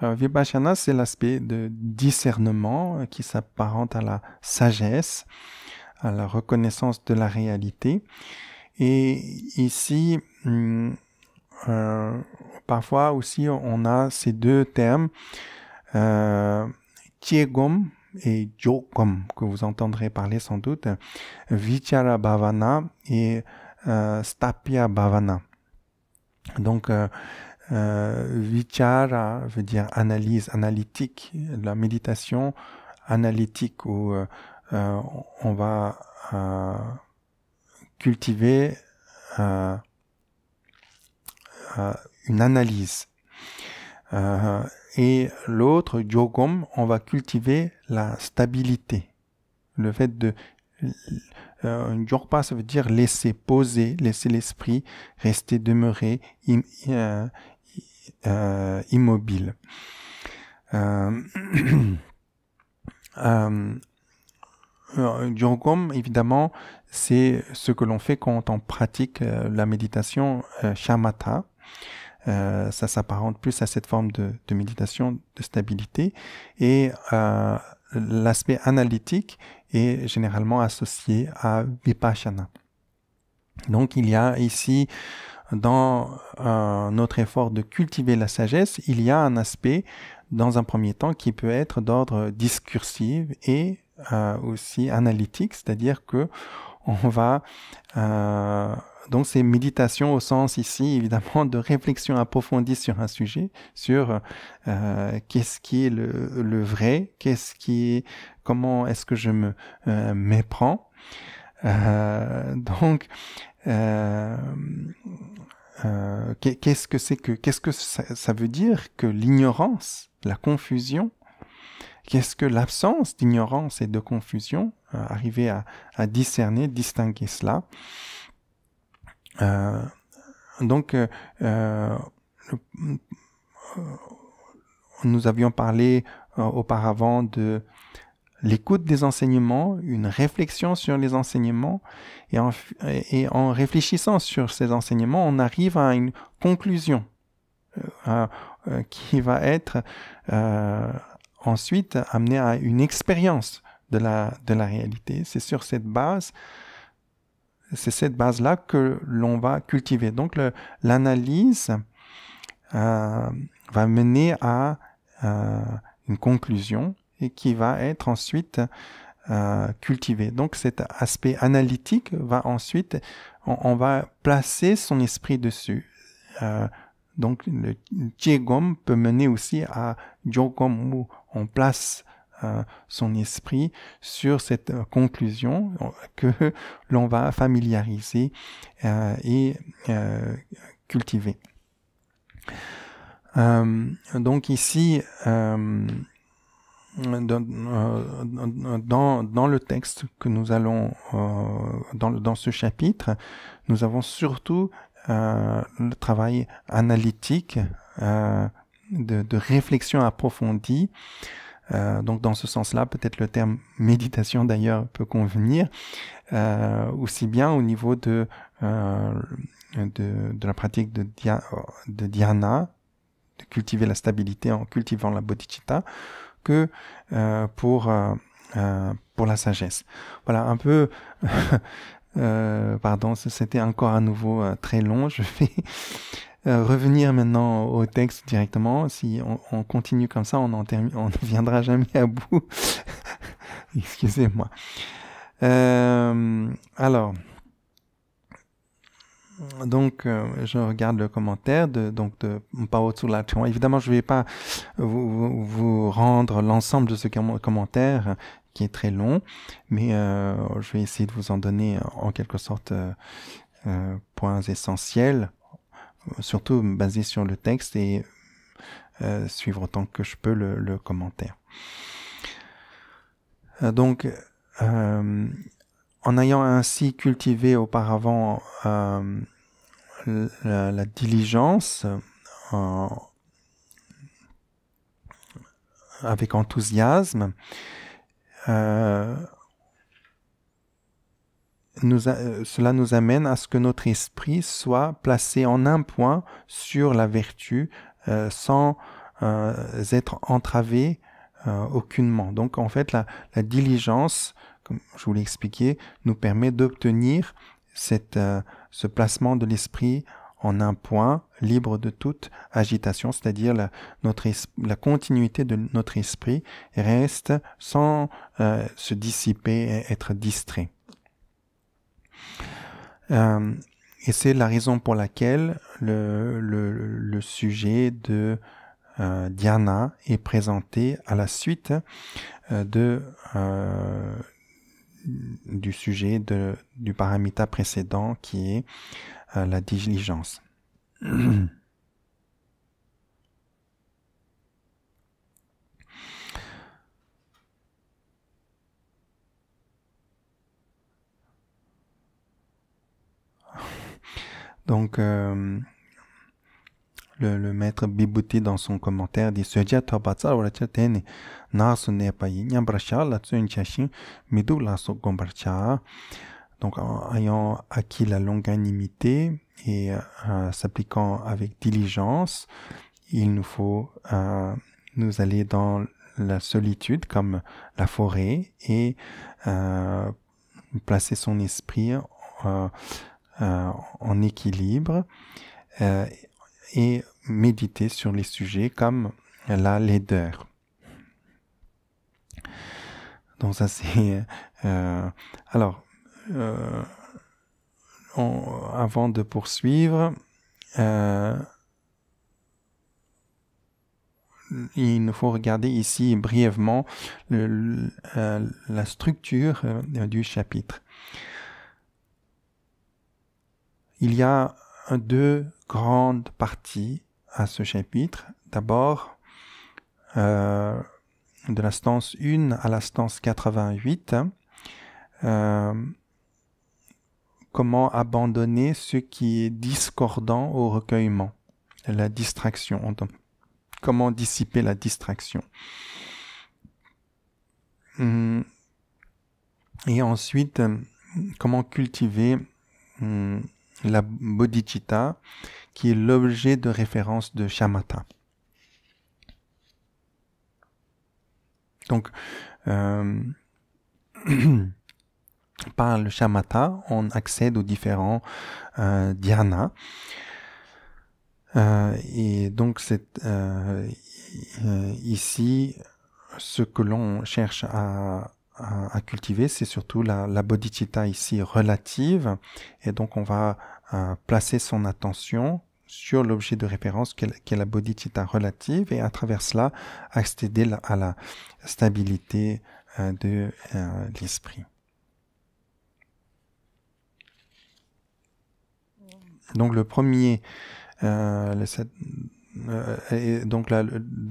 vipassana, c'est l'aspect de discernement qui s'apparente à la sagesse, à la reconnaissance de la réalité. Et ici, hum, parfois aussi, on a ces deux termes, euh, et Jokom, que vous entendrez parler sans doute, Vichara Bhavana et euh, Stapya Bhavana. Donc, euh, euh, Vichara veut dire analyse, analytique, la méditation analytique où on va cultiver une analyse. Euh, et l'autre, yogam, on va cultiver la stabilité. Le fait de... Euh, ça veut dire laisser poser, laisser l'esprit rester demeurer euh, euh, immobile. Yogam, évidemment, c'est ce que l'on fait quand on pratique la méditation shamatha. Euh, ça s'apparente plus à cette forme de, méditation de stabilité. Et euh, l'aspect analytique est généralement associé à vipassana. Donc il y a ici, dans notre effort de cultiver la sagesse, il y a un aspect, dans un premier temps, qui peut être d'ordre discursif et euh, aussi analytique, c'est-à-dire que on va donc c'est méditation au sens ici évidemment de réflexion approfondie sur un sujet, sur euh, qu'est-ce qui est le, vrai, qu'est-ce qui comment est-ce que je me euh, méprends. Euh, donc qu'est-ce que c'est que qu'est-ce que ça, veut dire que l'ignorance, la confusion, qu'est-ce que l'absence d'ignorance et de confusion, arriver à discerner, distinguer cela. Euh, donc, euh, euh, euh, nous avions parlé euh, auparavant de l'écoute des enseignements, une réflexion sur les enseignements, et en, réfléchissant sur ces enseignements, on arrive à une conclusion qui va être euh, ensuite amenée à une expérience de la réalité. C'est sur cette base c'est cette base-là que l'on va cultiver. Donc l'analyse euh, va mener à euh, une conclusion et qui va être ensuite euh, cultivée. Donc cet aspect analytique va ensuite, on, va placer son esprit dessus. donc le jiegom peut mener aussi à jogom où on place euh, son esprit sur cette euh, conclusion euh, que l'on va familiariser et cultiver. donc ici, dans, le texte que nous allons, dans, dans ce chapitre, nous avons surtout le travail analytique, de, réflexion approfondie euh, donc dans ce sens-là, peut-être le terme méditation d'ailleurs peut convenir, euh, aussi bien au niveau euh, de, de, la pratique de, dia, de dhyana, de cultiver la stabilité en cultivant la bodhicitta, que pour, pour la sagesse. Voilà, un peu... pardon, c'était encore à nouveau très long. Je vais euh, revenir maintenant au texte directement. Si on, continue comme ça, on, ne viendra jamais à bout. Excusez-moi. Euh, alors, donc, euh, je regarde le commentaire de, donc de pao Évidemment, je ne vais pas vous, rendre l'ensemble de ce commentaire qui est très long, mais je vais essayer de vous en donner en quelque sorte points essentiels surtout basé sur le texte et euh, suivre autant que je peux le, commentaire. Euh, donc, euh, en ayant ainsi cultivé auparavant la, la, diligence, avec enthousiasme, euh, cela nous amène à ce que notre esprit soit placé en un point sur la vertu euh, sans euh, être entravé aucunement. Donc en fait, la, diligence, comme je vous l'ai expliqué, nous permet d'obtenir ce placement de l'esprit en un point, libre de toute agitation, c'est-à-dire la, la, continuité de notre esprit reste sans se dissiper et être distrait. Euh, et c'est la raison pour laquelle le, sujet de euh, Diana est présenté à la suite euh, de, du sujet de, du paramita précédent qui est la diligence. Donc, euh, le, maître Bibouti, dans son commentaire, dit Donc, en ayant acquis la longanimité et euh, s'appliquant avec diligence, il nous faut euh, nous aller dans la solitude comme la forêt et placer son esprit euh, euh, en équilibre euh, et méditer sur les sujets comme la laideur. Donc ça c'est... Euh, alors, avant de poursuivre, il nous faut regarder ici brièvement la structure du chapitre. Il y a deux grandes parties à ce chapitre. D'abord, euh, de la stance 1 à la stance 88, euh, comment abandonner ce qui est discordant au recueillement, la distraction, comment dissiper la distraction. Hum, et ensuite, comment cultiver hum, la bodhicitta, qui est l'objet de référence de shamatha. Donc, euh, par le shamatha, on accède aux différents euh, dhyanas. Euh, et donc, c'est euh, ici ce que l'on cherche à à, cultiver, c'est surtout la, bodhicitta ici relative. Et donc on va euh, placer son attention sur l'objet de référence qu'est est la bodhicitta relative et à travers cela accéder à la stabilité euh, de euh, l'esprit. Donc le premier, la,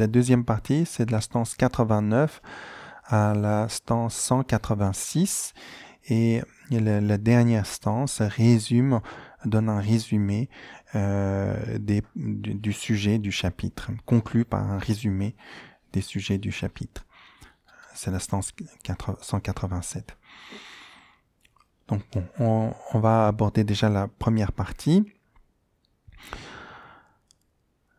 deuxième partie, c'est de la stance 89 à la stance 186 et la, dernière stance résume, donne un résumé euh, des, du, sujet du chapitre, conclut par un résumé des sujets du chapitre. C'est la stance 187. Donc on, va aborder déjà la première partie.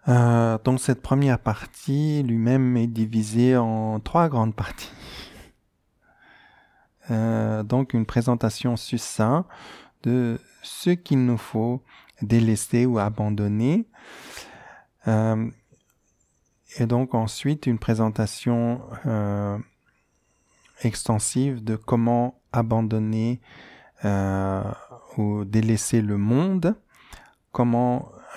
Euh, donc cette première partie lui-même est divisée en trois grandes parties. Euh, donc une présentation succincte de ce qu'il nous faut délaisser ou abandonner. Euh, et donc ensuite une présentation extensive de comment abandonner ou délaisser le monde, comment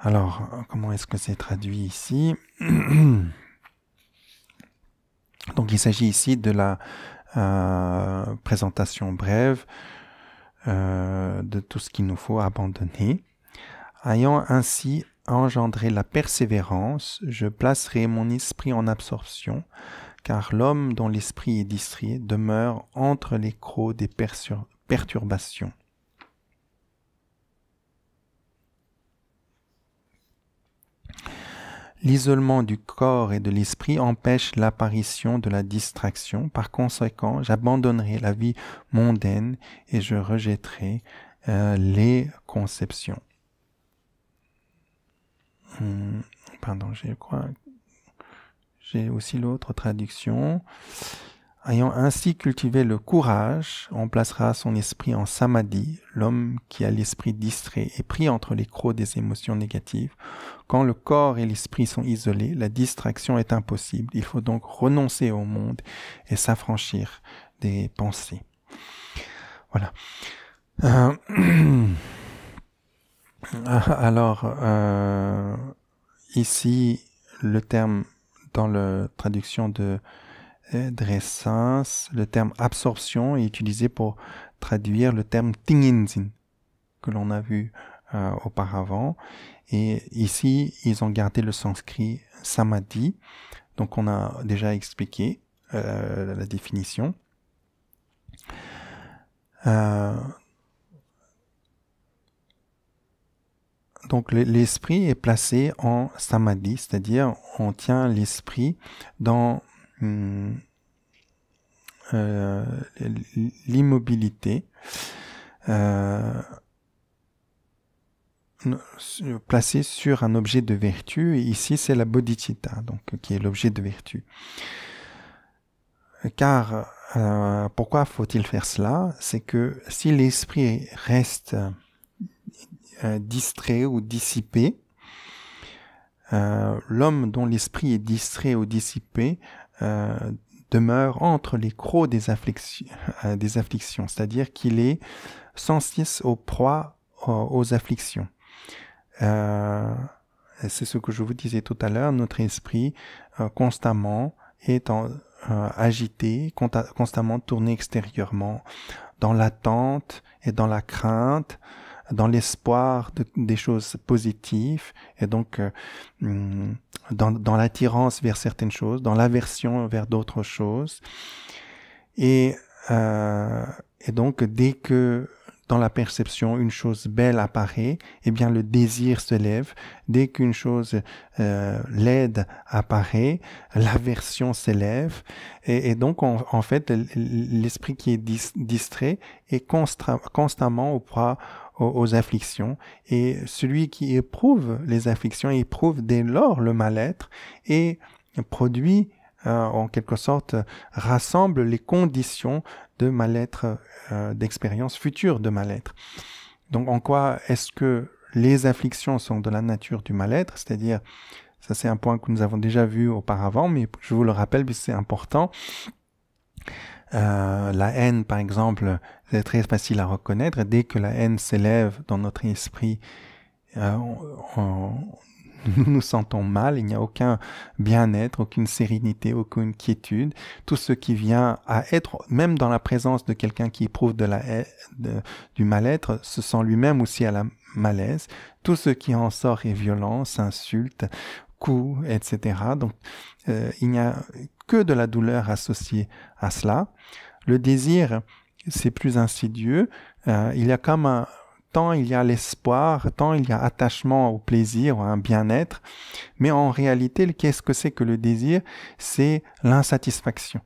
Alors, comment est-ce que c'est traduit ici Donc, il s'agit ici de la euh, présentation brève euh, de tout ce qu'il nous faut abandonner. Ayant ainsi engendré la persévérance, je placerai mon esprit en absorption, car l'homme dont l'esprit est distrait demeure entre les crocs des perturbations. L'isolement du corps et de l'esprit empêche l'apparition de la distraction. Par conséquent, j'abandonnerai la vie mondaine et je rejetterai euh, les conceptions. Hmm, pardon, crois. J'ai aussi l'autre traduction. Ayant ainsi cultivé le courage, on placera son esprit en samadhi, l'homme qui a l'esprit distrait et pris entre les crocs des émotions négatives. Quand le corps et l'esprit sont isolés, la distraction est impossible. Il faut donc renoncer au monde et s'affranchir des pensées. Voilà. Euh, alors, euh, ici, le terme dans la traduction de Dressance. le terme absorption est utilisé pour traduire le terme tinginzin que l'on a vu euh, auparavant. Et ici, ils ont gardé le sanskrit samadhi. Donc on a déjà expliqué euh, la définition. Euh, donc l'esprit est placé en samadhi, c'est-à-dire on tient l'esprit dans Hmm. Euh, l'immobilité euh, placée sur un objet de vertu. Et ici, c'est la bodhicitta, donc, qui est l'objet de vertu. Car euh, pourquoi faut-il faire cela C'est que si l'esprit reste distrait ou dissipé, l'homme dont l'esprit est distrait ou dissipé euh, demeure entre les crocs des, afflictions, euh, des afflictions, c'est-à-dire qu'il est sans aux proies euh, aux, afflictions. c'est ce que je vous disais tout à l'heure, notre esprit constamment est en, agité, constamment tourné extérieurement, dans l'attente et dans la crainte, dans l'espoir des choses positives, et donc hmm, dans, l'attirance vers certaines choses, dans l'aversion vers d'autres choses. Euh, et, donc, dès que dans la perception, une chose belle apparaît, eh bien le désir se lève. Dès qu'une chose euh, laide apparaît, l'aversion s'élève. Et, donc, en fait, l'esprit qui est distrait est constamment au, aux, afflictions, et celui qui éprouve les afflictions éprouve dès lors le mal-être et produit, euh, en quelque sorte, rassemble les conditions de mal-être, euh, d'expérience future de mal-être. Donc en quoi est-ce que les afflictions sont de la nature du mal-être, c'est-à-dire, ça c'est un point que nous avons déjà vu auparavant, mais je vous le rappelle, puisque c'est important, euh, la haine, par exemple, est très facile à reconnaître. Dès que la haine s'élève dans notre esprit, euh, nous nous sentons mal, il n'y a aucun bien-être, aucune sérénité, aucune quiétude. Tout ce qui vient à être, même dans la présence de quelqu'un qui éprouve de la, de, du mal-être, se sent lui-même aussi à la malaise. Tout ce qui en sort est violence, insulte, coups, etc. Donc, euh, il n'y a que de la douleur associée à cela. Le désir, c'est plus insidieux. Euh, il y a comme un, tant il y a l'espoir, tant il y a attachement au plaisir, à un bien-être, mais en réalité, qu'est-ce que c'est que le désir C'est l'insatisfaction.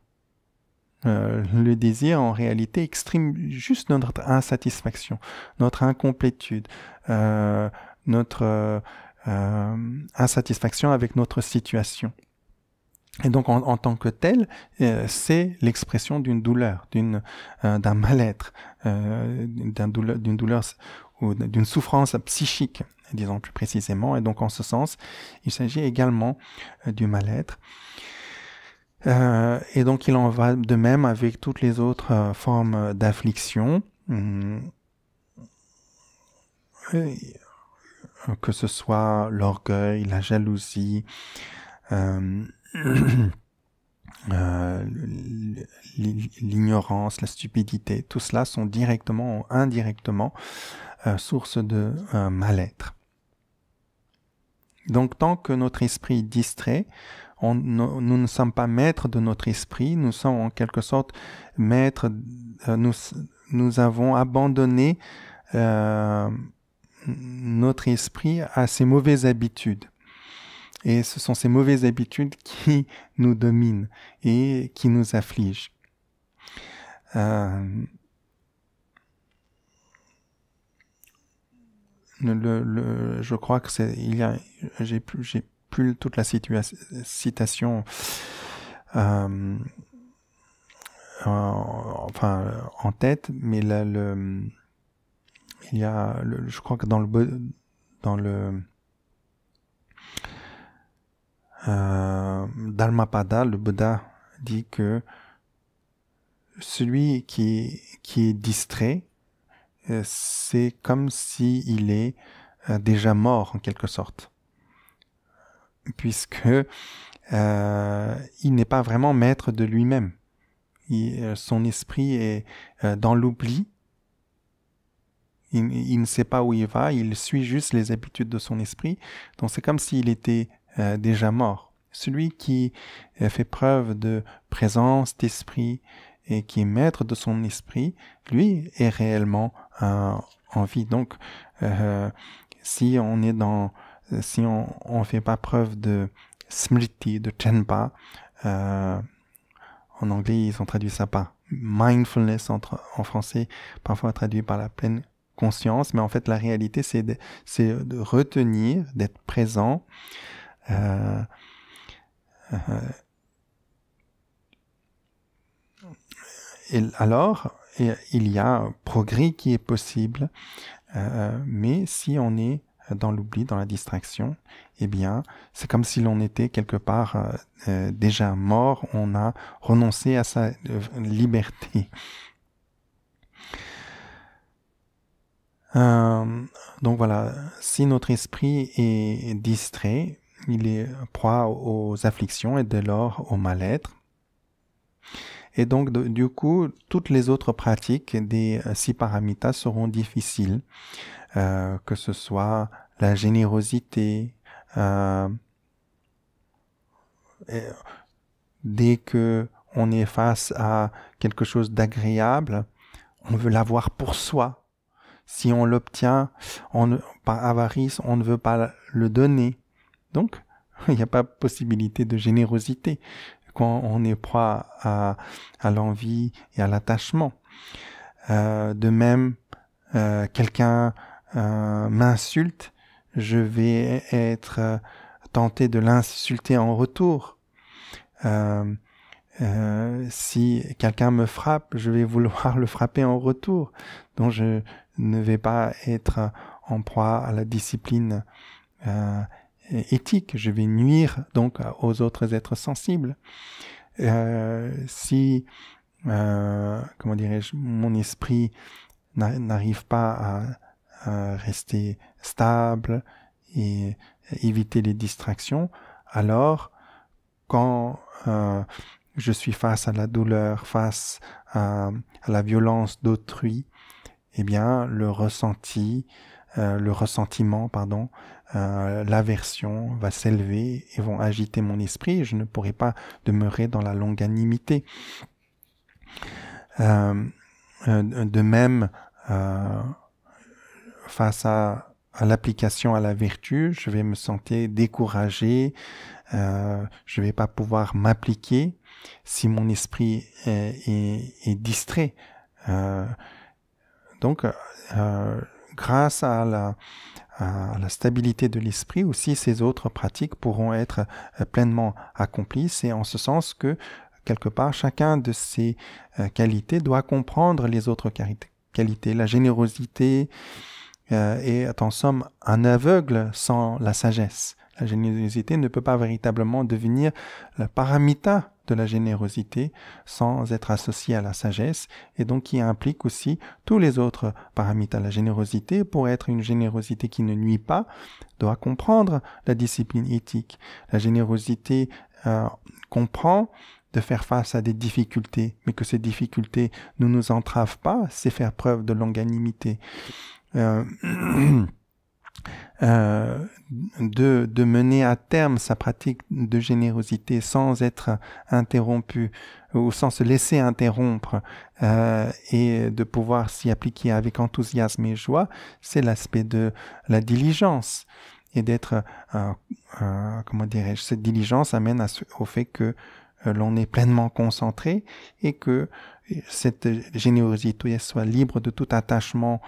Euh, le désir, en réalité, exprime juste notre insatisfaction, notre incomplétude, euh, notre insatisfaction avec notre situation. Et donc en, tant que tel, euh, c'est l'expression d'une douleur, euh, d'un mal-être, euh, d'une douleur ou d'une souffrance psychique, disons plus précisément. Et donc en ce sens, il s'agit également du mal-être. et donc il en va de même avec toutes les autres formes d'affliction. Mmh. que ce soit l'orgueil, la jalousie, Euh, l'ignorance, la stupidité, tout cela sont directement ou indirectement sources euh, source de euh, mal-être. Donc tant que notre esprit est distrait, nous ne sommes pas maîtres de notre esprit, nous sommes en quelque sorte maîtres, nous, nous, avons abandonné notre esprit à ses mauvaises habitudes. Et ce sont ces mauvaises habitudes qui nous dominent et qui nous affligent. Euh, le, je crois que c'est, il y j'ai plus, j'ai plus toute la citation, euh, enfin, en tête, mais là, le, il y a, je crois que dans le, dans le, euh, le Bouddha dit que celui qui, qui est distrait, euh, c'est comme s'il il est euh, déjà mort en quelque sorte, puisque euh, il n'est pas vraiment maître de lui-même. Son esprit est dans l'oubli. Il, il, ne sait pas où il va, il suit juste les habitudes de son esprit. Donc c'est comme s'il était euh, déjà mort. Celui qui euh, fait preuve de présence d'esprit et qui est maître de son esprit, lui est réellement euh, en vie. Donc, euh, si on est dans, si on, on fait pas preuve de smriti, de chenpa, en anglais ils ont traduit ça par mindfulness en, en français, parfois traduit par la pleine conscience, mais en fait la réalité c'est de, de retenir, d'être présent, euh, euh, alors, il y a progrès qui est possible, euh, mais si on est dans l'oubli, dans la distraction, eh bien, c'est comme si l'on était quelque part déjà mort, on a renoncé à sa liberté. donc voilà, si notre esprit est distrait, il est proie aux afflictions et dès lors au mal-être. Et donc, du coup, toutes les autres pratiques des euh, six paramitas seront difficiles, euh, que ce soit la générosité, euh, dès que on est face à quelque chose d'agréable, on veut l'avoir pour soi. Si on l'obtient par avarice, on ne veut pas le donner. Donc, il n'y a pas possibilité de générosité quand on est proie à, l'envie et à l'attachement. Euh, de même, euh, quelqu'un euh, m'insulte, je vais être tenté de l'insulter en retour. si quelqu'un me frappe, je vais vouloir le frapper en retour. Donc je ne vais pas être en proie à la discipline euh, éthique, je vais nuire donc aux autres êtres sensibles. Euh, si, euh, comment dirais-je, mon esprit n'arrive pas à, rester stable et éviter les distractions, alors quand je suis face à la douleur, face à, la violence d'autrui, eh bien le ressenti, le ressentiment, pardon, euh, l'aversion va s'élever et vont agiter mon esprit, et je ne pourrai pas demeurer dans la longanimité. Euh, euh, de même, face à, l'application à la vertu, je vais me sentir découragé, je ne vais pas pouvoir m'appliquer si mon esprit est, distrait. donc, grâce à la, à la stabilité de l'esprit, aussi ces autres pratiques pourront être euh, pleinement accomplies. C'est en ce sens que, quelque part, chacun de ces euh, qualités doit comprendre les autres qualités. La générosité euh, est en somme un aveugle sans la sagesse. La générosité ne peut pas véritablement devenir le paramita de la générosité sans être associée à la sagesse et donc qui implique aussi tous les autres paramitas. La générosité, pour être une générosité qui ne nuit pas, doit comprendre la discipline éthique. La générosité euh, comprend de faire face à des difficultés, mais que ces difficultés ne nous entravent pas, c'est faire preuve de longanimité. Euh, Euh, de, mener à terme sa pratique de générosité sans être interrompu ou sans se laisser interrompre euh, et de pouvoir s'y appliquer avec enthousiasme et joie, c'est l'aspect de la diligence et d'être, euh, comment dirais-je, cette diligence amène au fait que l'on est pleinement concentré et que cette générosité soit libre de tout attachement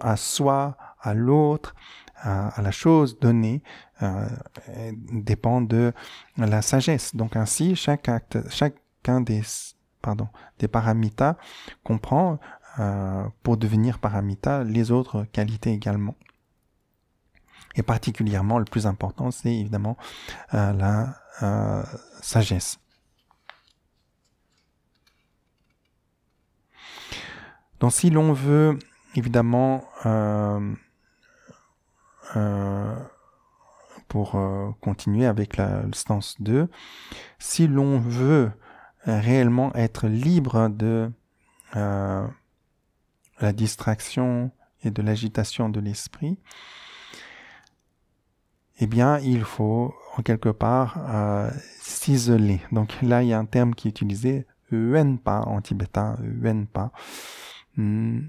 à soi, à l'autre, à, la chose donnée, euh, dépend de la sagesse. Donc ainsi, chaque acte, chacun des, pardon, des paramitas comprend euh, pour devenir paramita les autres qualités également. Et particulièrement, le plus important, c'est évidemment euh, la sagesse. Donc si l'on veut évidemment euh, pour euh, continuer avec la, le stance 2, si l'on veut réellement être libre de euh, la distraction et de l'agitation de l'esprit, eh bien, il faut en quelque part euh, s'isoler. Donc là, il y a un terme qui est utilisé, wenpa en tibétain, wenpa, hmm,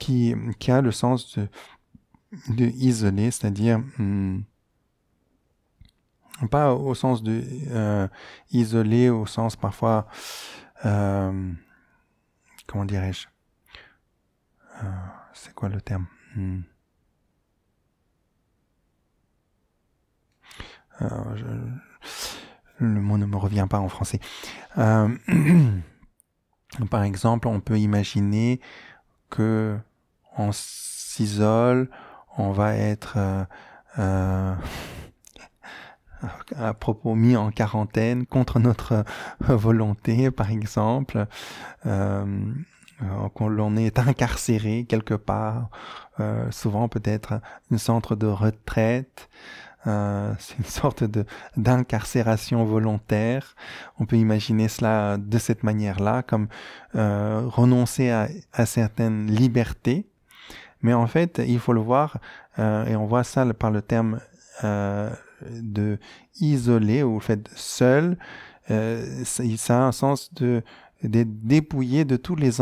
qui, qui a le sens de de isolé, c'est-à-dire hmm, pas au sens de euh, isoler, au sens parfois euh, comment dirais-je euh, C'est quoi le terme hmm. Le mot ne me revient pas en français. par exemple, on peut imaginer que on s'isole, on va être euh, euh, à propos mis en quarantaine contre notre euh, volonté, par exemple, euh, l'on est incarcéré quelque part, souvent peut-être un centre de retraite, c'est une sorte de d'incarcération volontaire. On peut imaginer cela de cette manière-là, comme renoncer à certaines libertés mais en fait, il faut le voir, euh, et on voit ça par le terme euh, de isolé ou fait seul, euh, ça a un sens de d'être dépouillé de tous les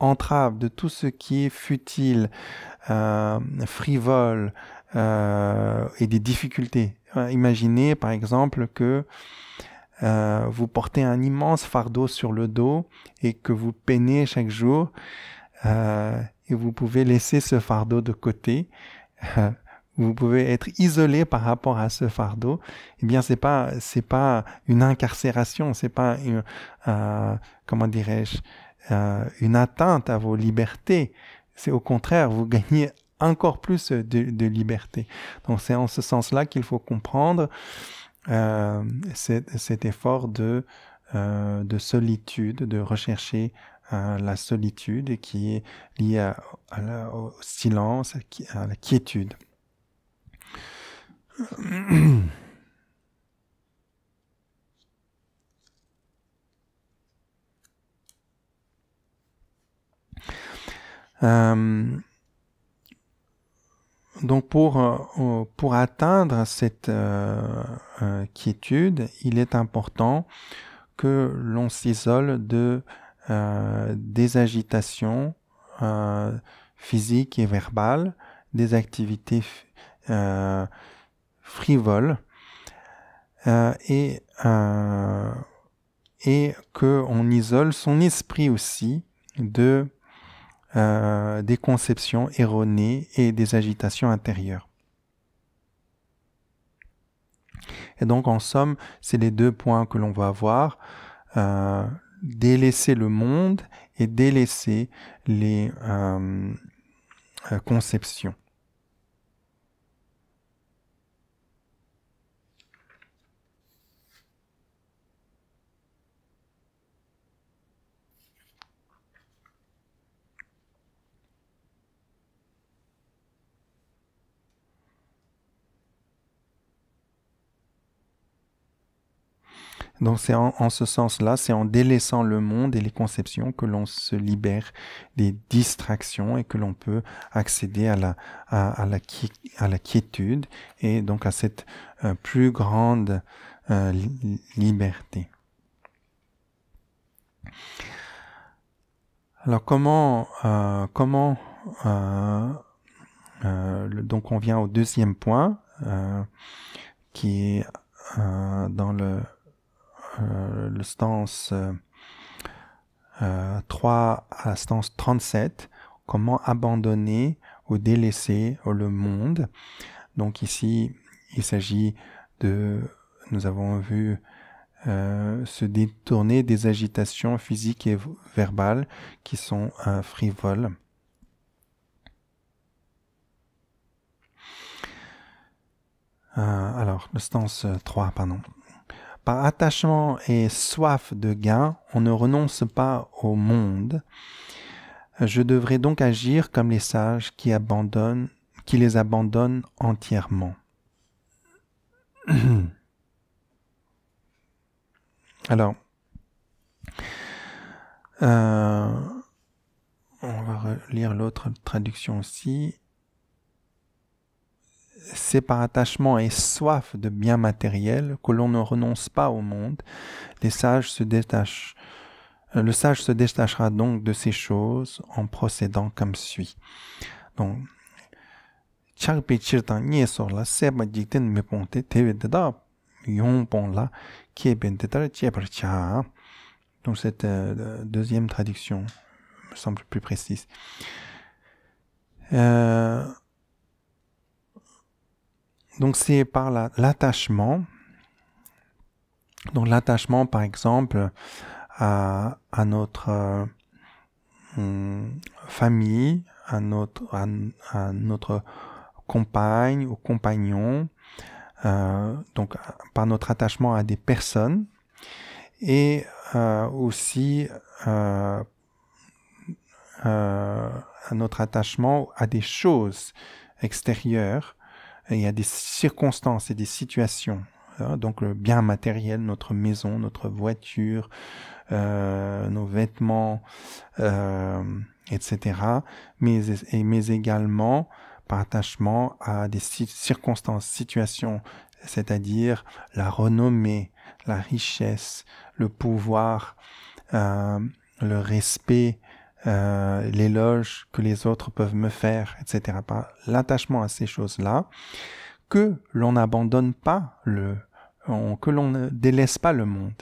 entraves, de tout ce qui est futile, frivole et des difficultés. Hein, imaginez par exemple que vous portez un immense fardeau sur le dos et que vous peinez chaque jour et vous pouvez laisser ce fardeau de côté. vous pouvez être isolé par rapport à ce fardeau. et eh bien, c'est pas c'est pas une incarcération, c'est pas une, euh, comment dirais-je euh, une atteinte à vos libertés. C'est au contraire, vous gagnez encore plus de, de liberté. Donc c'est en ce sens-là qu'il faut comprendre euh, cet, cet, effort de, euh, de solitude, de rechercher euh, la solitude, qui est liée à, au silence, à la quiétude. Euh, donc pour, euh, pour atteindre cette quiétude, il est important que l'on s'isole de euh, des agitations euh, physiques et verbales, des activités euh, frivoles, et, et qu'on isole son esprit aussi de, des conceptions erronées et des agitations intérieures. Et donc, en somme, c'est les deux points que l'on va voir délaisser le monde et délaisser les euh, euh, conceptions. Donc c'est en, ce sens-là, c'est en délaissant le monde et les conceptions que l'on se libère des distractions et que l'on peut accéder à la, à, la, à la quiétude et donc à cette euh, plus grande euh, liberté. Alors comment euh, comment donc on vient au deuxième point qui est dans le euh, le stance 3 euh, euh, à la stance 37, comment abandonner ou délaisser le monde. Donc ici, il s'agit de, nous avons vu, se détourner des agitations physiques et verbales qui sont frivoles. alors, le stance 3, pardon. Par attachement et soif de gain, on ne renonce pas au monde. Je devrais donc agir comme les sages qui, abandonnent, qui les abandonnent entièrement. Alors, euh, on va relire l'autre traduction aussi c'est par attachement et soif de biens matériels que l'on ne renonce pas au monde. Les sages se détachent. Euh, le sage se détachera donc de ces choses en procédant comme suit. Donc, seba me ponte yon Donc, cette euh, deuxième traduction me semble plus précise. Euh, donc c'est par l'attachement. l'attachement, par exemple, à, notre euh, mm, famille, à notre, compagne ou compagnon, euh, donc par notre attachement à des personnes, et euh, aussi à notre attachement à des choses extérieures, il y a des circonstances et des situations. Hein, donc le bien matériel, notre maison, notre voiture, euh, nos vêtements, euh, etc. Mais, mais également par attachement à des circonstances, situations, c'est-à-dire la renommée, la richesse, le pouvoir, euh, le respect, euh, l'éloge que les autres peuvent me faire, etc. Par l'attachement à ces choses-là, que l'on n'abandonne pas le, que l'on ne délaisse pas le monde.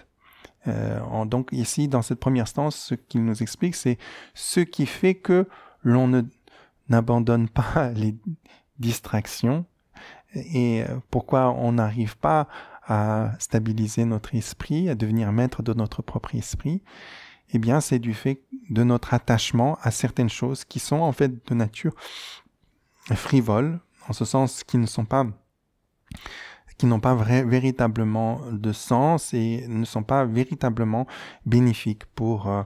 Euh, donc ici, dans cette première instance, ce qu'il nous explique, c'est ce qui fait que l'on n'abandonne pas les distractions et euh, pourquoi on n'arrive pas à stabiliser notre esprit, à devenir maître de notre propre esprit eh bien, c'est du fait de notre attachement à certaines choses qui sont en fait de nature frivole, en ce sens qui ne sont pas qui n'ont pas véritablement de sens et ne sont pas véritablement bénéfiques pour euh,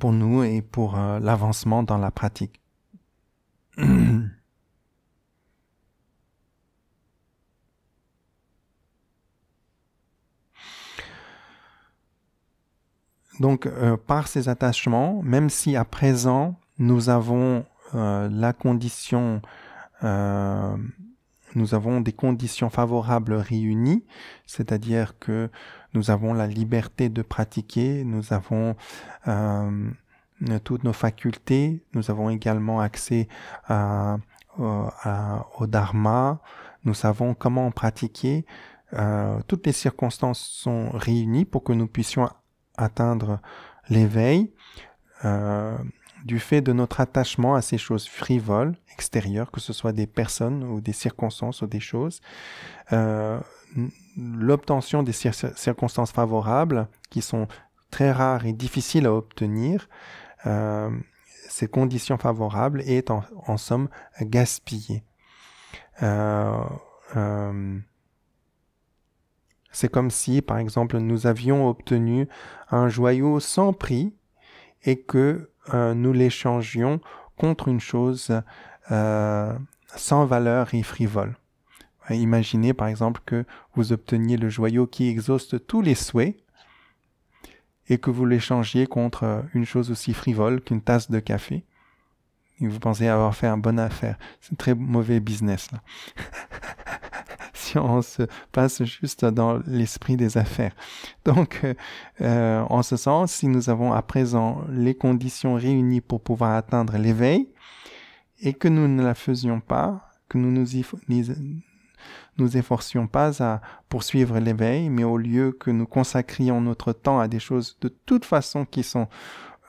pour nous et pour euh, l'avancement dans la pratique. Donc, euh, par ces attachements, même si à présent nous avons euh, la condition, euh, nous avons des conditions favorables réunies, c'est-à-dire que nous avons la liberté de pratiquer, nous avons toutes nos facultés, nous avons également accès au dharma, nous savons comment pratiquer. toutes les circonstances sont réunies pour que nous puissions atteindre l'éveil euh, du fait de notre attachement à ces choses frivoles, extérieures, que ce soit des personnes ou des circonstances ou des choses. Euh, l'obtention des circonstances favorables, qui sont très rares et difficiles à obtenir, euh, ces conditions favorables est en, somme gaspillée. C'est comme si, par exemple, nous avions obtenu un joyau sans prix et que euh, nous l'échangions contre une chose euh, sans valeur et frivole. Imaginez par exemple que vous obteniez le joyau qui exhauste tous les souhaits et que vous l'échangiez contre une chose aussi frivole qu'une tasse de café vous pensez avoir fait une bonne affaire. C'est très mauvais business. si on se passe juste dans l'esprit des affaires. Donc, euh, euh, en ce sens, si nous avons à présent les conditions réunies pour pouvoir atteindre l'éveil, et que nous ne la faisions pas, que nous nous, nous efforcions pas à poursuivre l'éveil, mais au lieu que nous consacrions notre temps à des choses de toute façon qui sont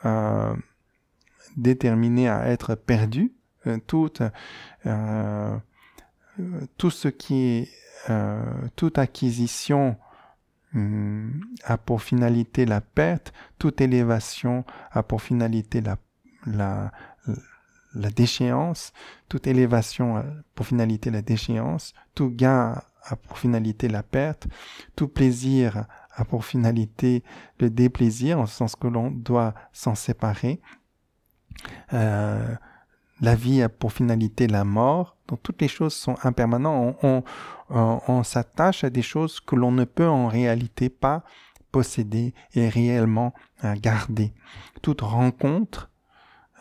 euh, déterminé à être perdu, euh, euh, euh, tout ce qui toute acquisition mm, a pour finalité la perte, toute élévation a pour finalité la, la, la déchéance, toute élévation a pour finalité la déchéance, tout gain a pour finalité la perte, tout plaisir a pour finalité le déplaisir, en ce sens que l'on doit s'en séparer, euh, la vie a pour finalité la mort. Donc toutes les choses sont impermanentes. On, s'attache à des choses que l'on ne peut en réalité pas posséder et réellement euh, garder. Toute rencontre,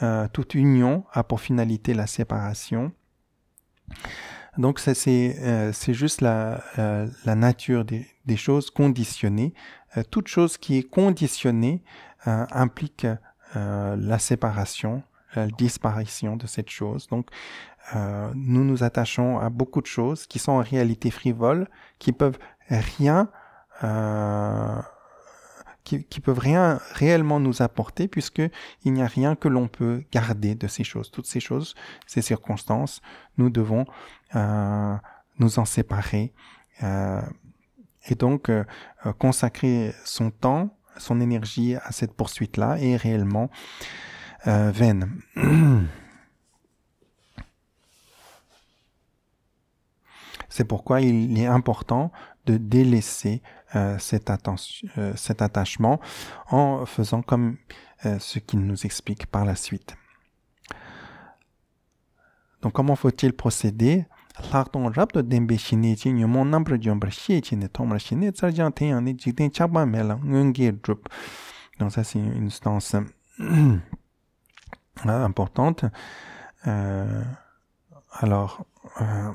euh, toute union a pour finalité la séparation. Donc c'est juste la, nature des choses conditionnées. toute chose qui est conditionnée implique euh, la séparation, la disparition de cette chose. Donc, euh, nous nous attachons à beaucoup de choses qui sont en réalité frivoles, qui peuvent rien, euh, qui, peuvent rien réellement nous apporter, puisque il n'y a rien que l'on peut garder de ces choses. Toutes ces choses, ces circonstances, nous devons nous en séparer et donc consacrer son temps son énergie à cette poursuite-là est réellement euh, vaine. C'est pourquoi il est important de délaisser euh, euh, cet, attachement en faisant comme ce qu'il nous explique par la suite. Donc comment faut-il procéder donc ça c'est une instance euh, importante. Euh, alors, euh,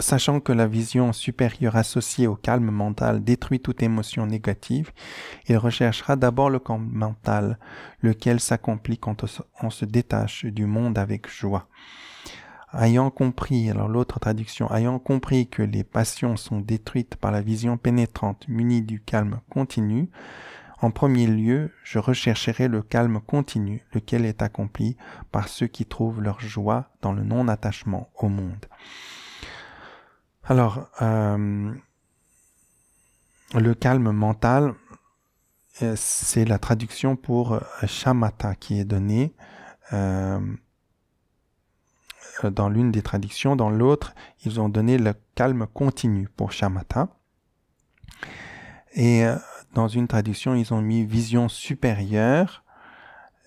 sachant que la vision supérieure associée au calme mental détruit toute émotion négative, il recherchera d'abord le calme mental, lequel s'accomplit quand on se détache du monde avec joie ayant compris, alors l'autre traduction, ayant compris que les passions sont détruites par la vision pénétrante munie du calme continu, en premier lieu, je rechercherai le calme continu, lequel est accompli par ceux qui trouvent leur joie dans le non-attachement au monde. Alors, euh, le calme mental, euh, c'est la traduction pour euh, shamatha qui est donnée. Euh, dans l'une des traductions, dans l'autre, ils ont donné le calme continu pour shamatha. Et euh, dans une traduction, ils ont mis vision supérieure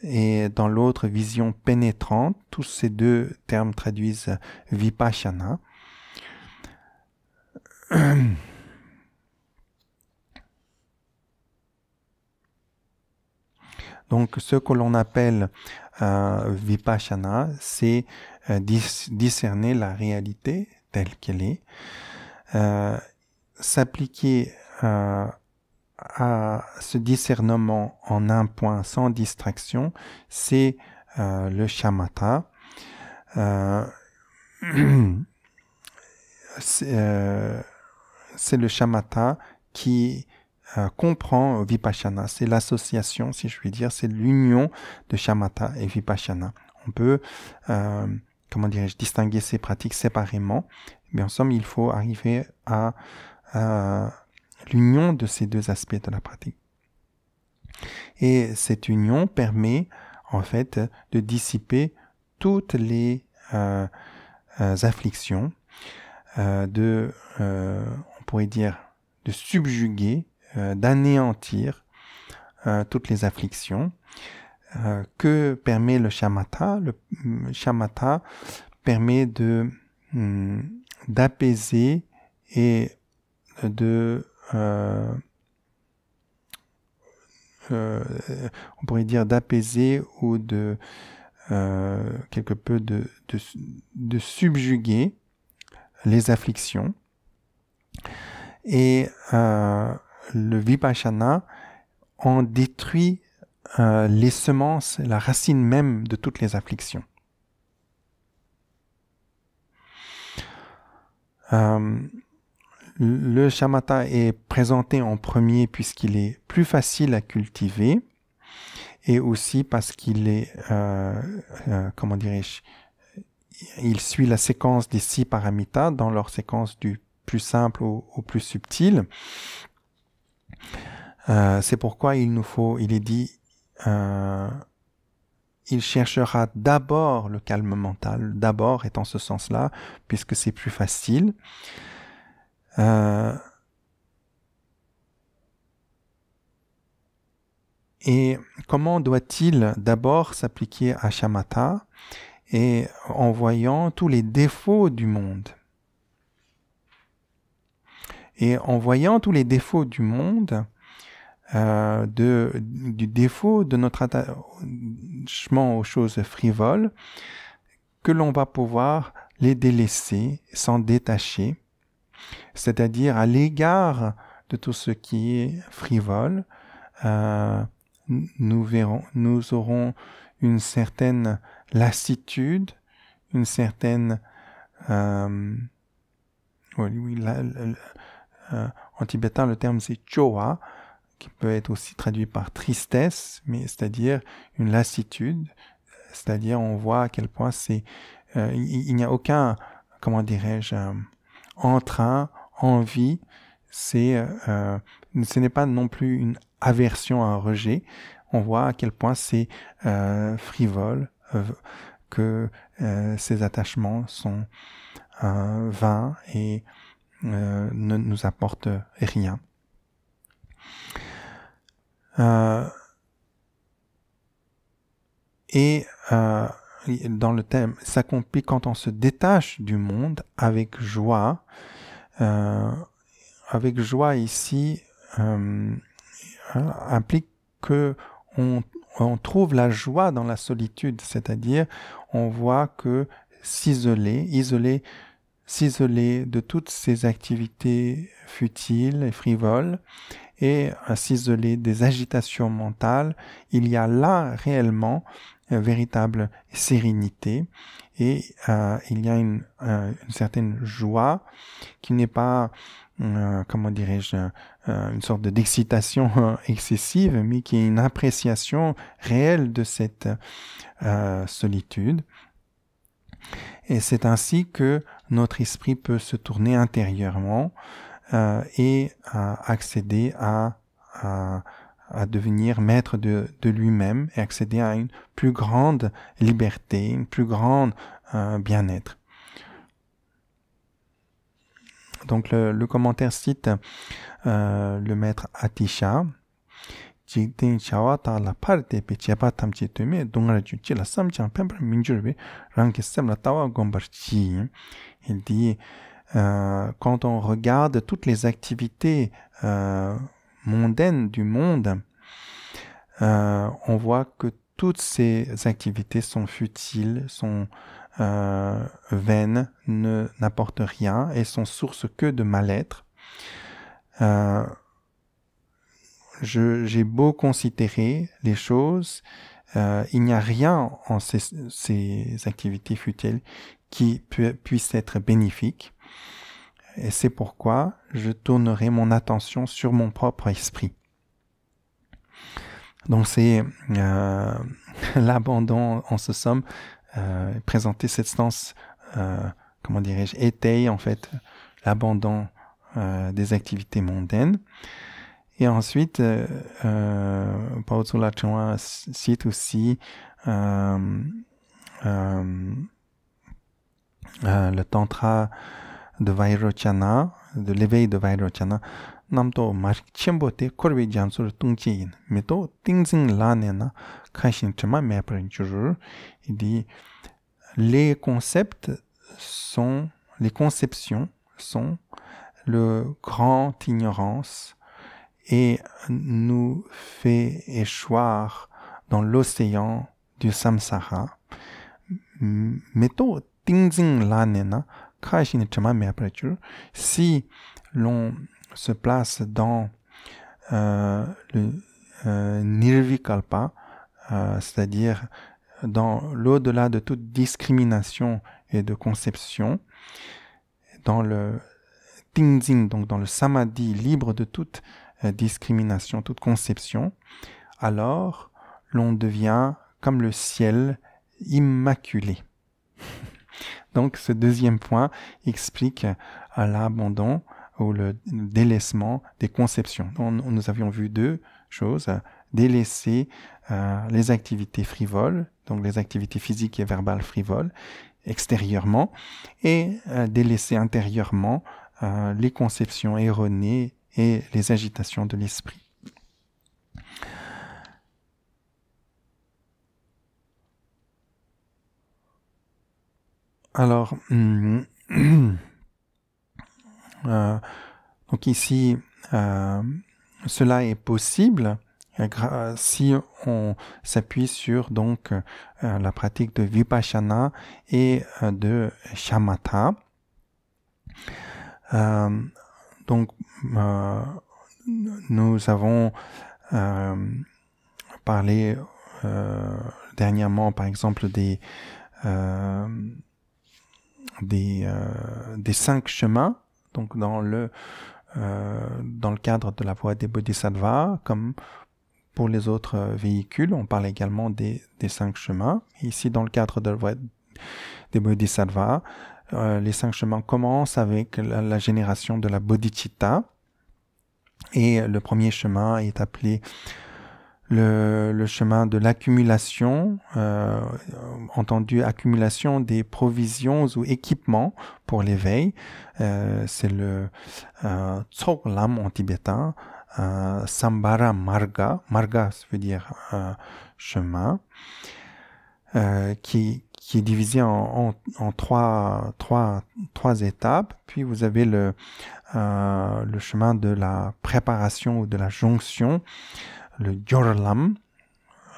et dans l'autre, vision pénétrante. Tous ces deux termes traduisent euh, vipassana. Donc, ce que l'on appelle vipassana, c'est euh, discerner la réalité telle qu'elle est, euh, s'appliquer euh, à ce discernement en un point sans distraction, c'est le shamatha. c'est le shamatha qui comprend Vipassana. C'est l'association, si je puis dire, c'est l'union de Shamatha et Vipassana. On peut comment dirais-je, distinguer ces pratiques séparément. Mais eh en somme, il faut arriver à, l'union de ces deux aspects de la pratique. Et cette union permet en fait de dissiper toutes les euh, euh, afflictions, euh, de, on pourrait dire, de subjuguer, d'anéantir toutes les afflictions. Euh, que permet le shamatha Le mm, shamatha permet de mm, d'apaiser et de euh, euh, on pourrait dire d'apaiser ou de quelque peu de, de, de, subjuguer les afflictions et le vipassana en détruit euh, les semences, la racine même de toutes les afflictions. Euh, le shamatha est présenté en premier puisqu'il est plus facile à cultiver et aussi parce qu'il est, euh, euh comment dirais-je, il suit la séquence des six paramitas dans leur séquence du plus simple au, plus subtil. c'est pourquoi il nous faut, il est dit, euh, il cherchera d'abord le calme mental, d'abord est en ce sens-là, puisque c'est plus facile. Euh, et comment doit-il d'abord s'appliquer à shamatha et en voyant tous les défauts du monde Et en voyant tous les défauts du monde, euh, du défaut de notre attachement aux choses frivoles, que l'on va pouvoir les délaisser, s'en détacher, c'est-à-dire à, l'égard de tout ce qui est frivole, euh, nous verrons, nous aurons une certaine lassitude, une certaine euh, en tibétain le terme c'est choa, qui peut être aussi traduit par tristesse, mais c'est-à-dire une lassitude, c'est-à-dire on voit à quel point c'est euh, il, n'y a aucun comment dirais-je euh, entrain, envie, c'est euh, ce n'est pas non plus une aversion à un rejet. On voit à quel point c'est frivole, que ces attachements sont vains et ne nous apportent rien. Euh, et euh, dans le thème, s'accomplit quand on se détache du monde avec joie. Euh, avec joie ici implique que on, trouve la joie dans la solitude, c'est-à-dire on voit que s'isoler, isoler, s'isoler de toutes ces activités futiles et frivoles et à s'isoler des agitations mentales, il y a là réellement une euh, véritable sérénité et euh, il y a euh, une, certaine joie qui n'est pas, comment dirais-je, une sorte d'excitation excessive, mais qui est une appréciation réelle de cette solitude. Et c'est ainsi que notre esprit peut se tourner intérieurement euh, et accéder à, devenir maître de, lui-même et accéder à une plus grande liberté, une plus grande euh, bien-être. Donc le, commentaire cite euh, le maître Atisha, Il dit... Euh, quand on regarde toutes les activités euh, mondaines du monde, euh, on voit que toutes ces activités sont futiles, sont vaines, ne n'apportent rien et sont source que de mal-être. J'ai beau considérer les choses, il n'y a rien en ces, activités futiles qui puisse être bénéfique. Et c'est pourquoi je tournerai mon attention sur mon propre esprit. Donc c'est euh, l'abandon en ce somme, euh, présenter cette stance, euh, comment dirais-je, étaye en fait l'abandon des activités mondaines. Et ensuite, euh, Paotsula Choua cite aussi le tantra de Vairochana, de l'éveil de Vairochana, namto Il dit les concepts sont, les conceptions sont le grand ignorance et nous fait échoir dans l'océan du samsara. Meto tingzing lanena, si l'on se place dans euh, le euh, nirvikalpa, euh, c'est-à-dire dans l'au-delà de toute discrimination et de conception, dans le tingzin, donc dans le samadhi libre de toute discrimination, toute conception, alors l'on devient comme le ciel immaculé. Donc ce deuxième point explique euh, l'abandon ou le délaissement des conceptions. nous avions vu deux choses, délaisser euh, les activités frivoles, donc les activités physiques et verbales frivoles, extérieurement, et euh, délaisser intérieurement les conceptions erronées et les agitations de l'esprit. Alors, hmm, euh, donc ici, euh, cela est possible euh, si on s'appuie sur donc la pratique de vipassana et de shamatha. donc, nous avons parlé dernièrement, par exemple, des des, euh, des cinq chemins, donc dans le, euh, dans le cadre de la voie des Bodhisattvas, comme pour les autres euh, véhicules, on parle également des, cinq chemins. Ici, dans le cadre de la voie des Bodhisattvas, les cinq chemins commencent avec la, génération de la bodhicitta, et le premier chemin est appelé le, chemin de l'accumulation, euh, entendu accumulation des provisions ou équipements pour l'éveil. Euh, c'est le euh, Tsoglam en tibétain, euh, Sambara Marga. Marga, ça veut dire chemin, qui, est divisé en, en, trois, étapes. Puis vous avez le, le chemin de la préparation ou de la jonction le jorlam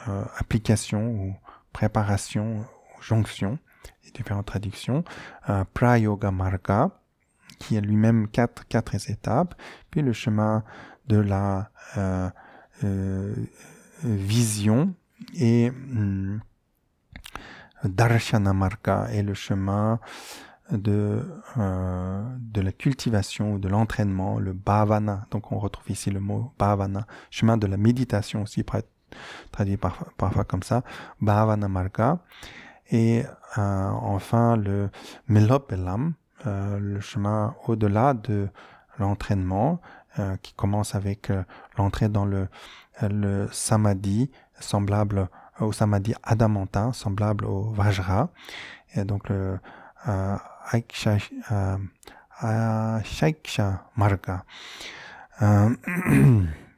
euh, application ou préparation ou jonction, les différentes traductions, euh, Prayoga Marga, qui est lui-même quatre, quatre étapes, puis le chemin de la euh, euh, vision et hmm, Darshana Marga, et le chemin de, euh, de la cultivation ou de l'entraînement, le bhavana. Donc on retrouve ici le mot bhavana, chemin de la méditation aussi, traduit parfois, comme ça, bhavana marga. Et euh, enfin le melopelam, euh, le chemin au-delà de l'entraînement, euh, qui commence avec l'entrée dans le, le samadhi, semblable au samadhi adamantin, semblable au vajra. Et donc le Aiksha, Shaiksha uh, Marga euh,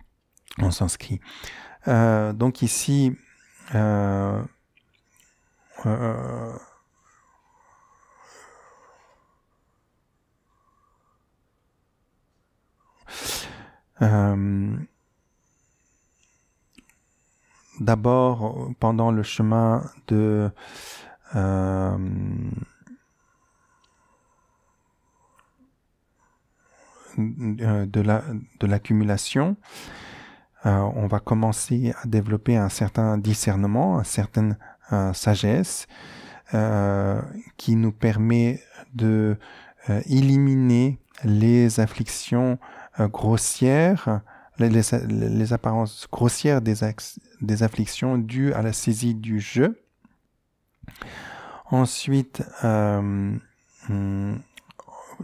en sanskrit. Euh, donc ici, euh, D'abord, pendant le chemin de Euh, de l'accumulation, de euh, on va commencer à développer un certain discernement, une certaine euh, sagesse qui nous permet de éliminer les afflictions grossières, les, apparences grossières des, des afflictions dues à la saisie du jeu. Ensuite, hmm,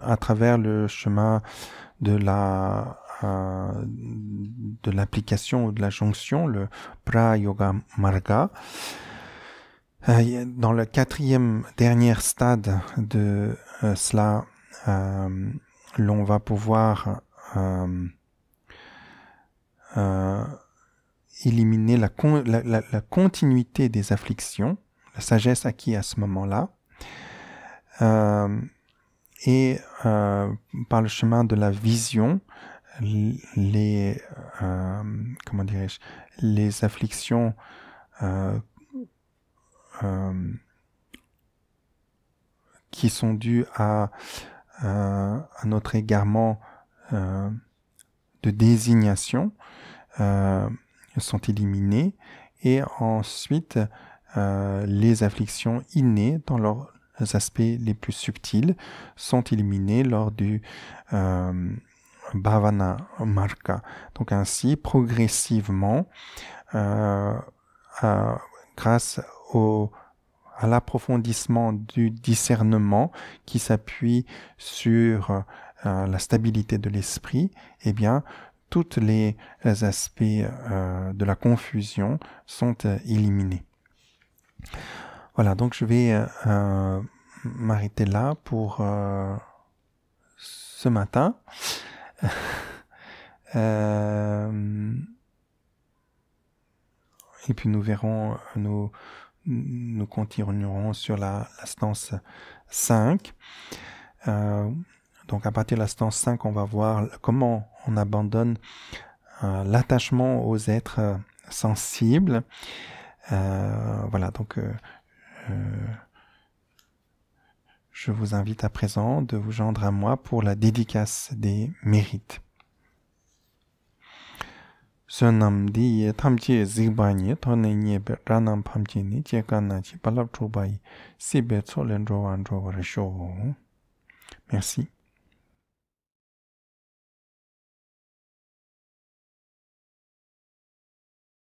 à travers le chemin de la euh, de l'application ou de la jonction, le yoga Marga. Euh, dans le quatrième dernier stade de euh, cela, l'on va pouvoir éliminer la, la, la, la, continuité des afflictions, la sagesse acquise à ce moment-là et euh, par le chemin de la vision, les euh, comment dirais les afflictions euh, qui sont dues à, à notre égarement de désignation sont éliminées et ensuite les afflictions innées dans leur aspects les plus subtils sont éliminés lors du euh, bhavana marka. Donc ainsi, progressivement, euh, euh, grâce au, à l'approfondissement du discernement qui s'appuie sur la stabilité de l'esprit, eh bien, tous les aspects de la confusion sont éliminés. Voilà, donc je vais euh, m'arrêter là pour euh, ce matin. Euh, et puis nous verrons, nous, nous continuerons sur la, stance 5. donc à partir de la stance 5, on va voir comment on abandonne l'attachement aux êtres sensibles. voilà, donc euh, je vous invite à présent de vous joindre à moi pour la dédicace des mérites. Sönam di tamchi zigbani tone nyebe ranam pamchi ni che na chi palap trobai sibe tsolen rowan rovar Merci.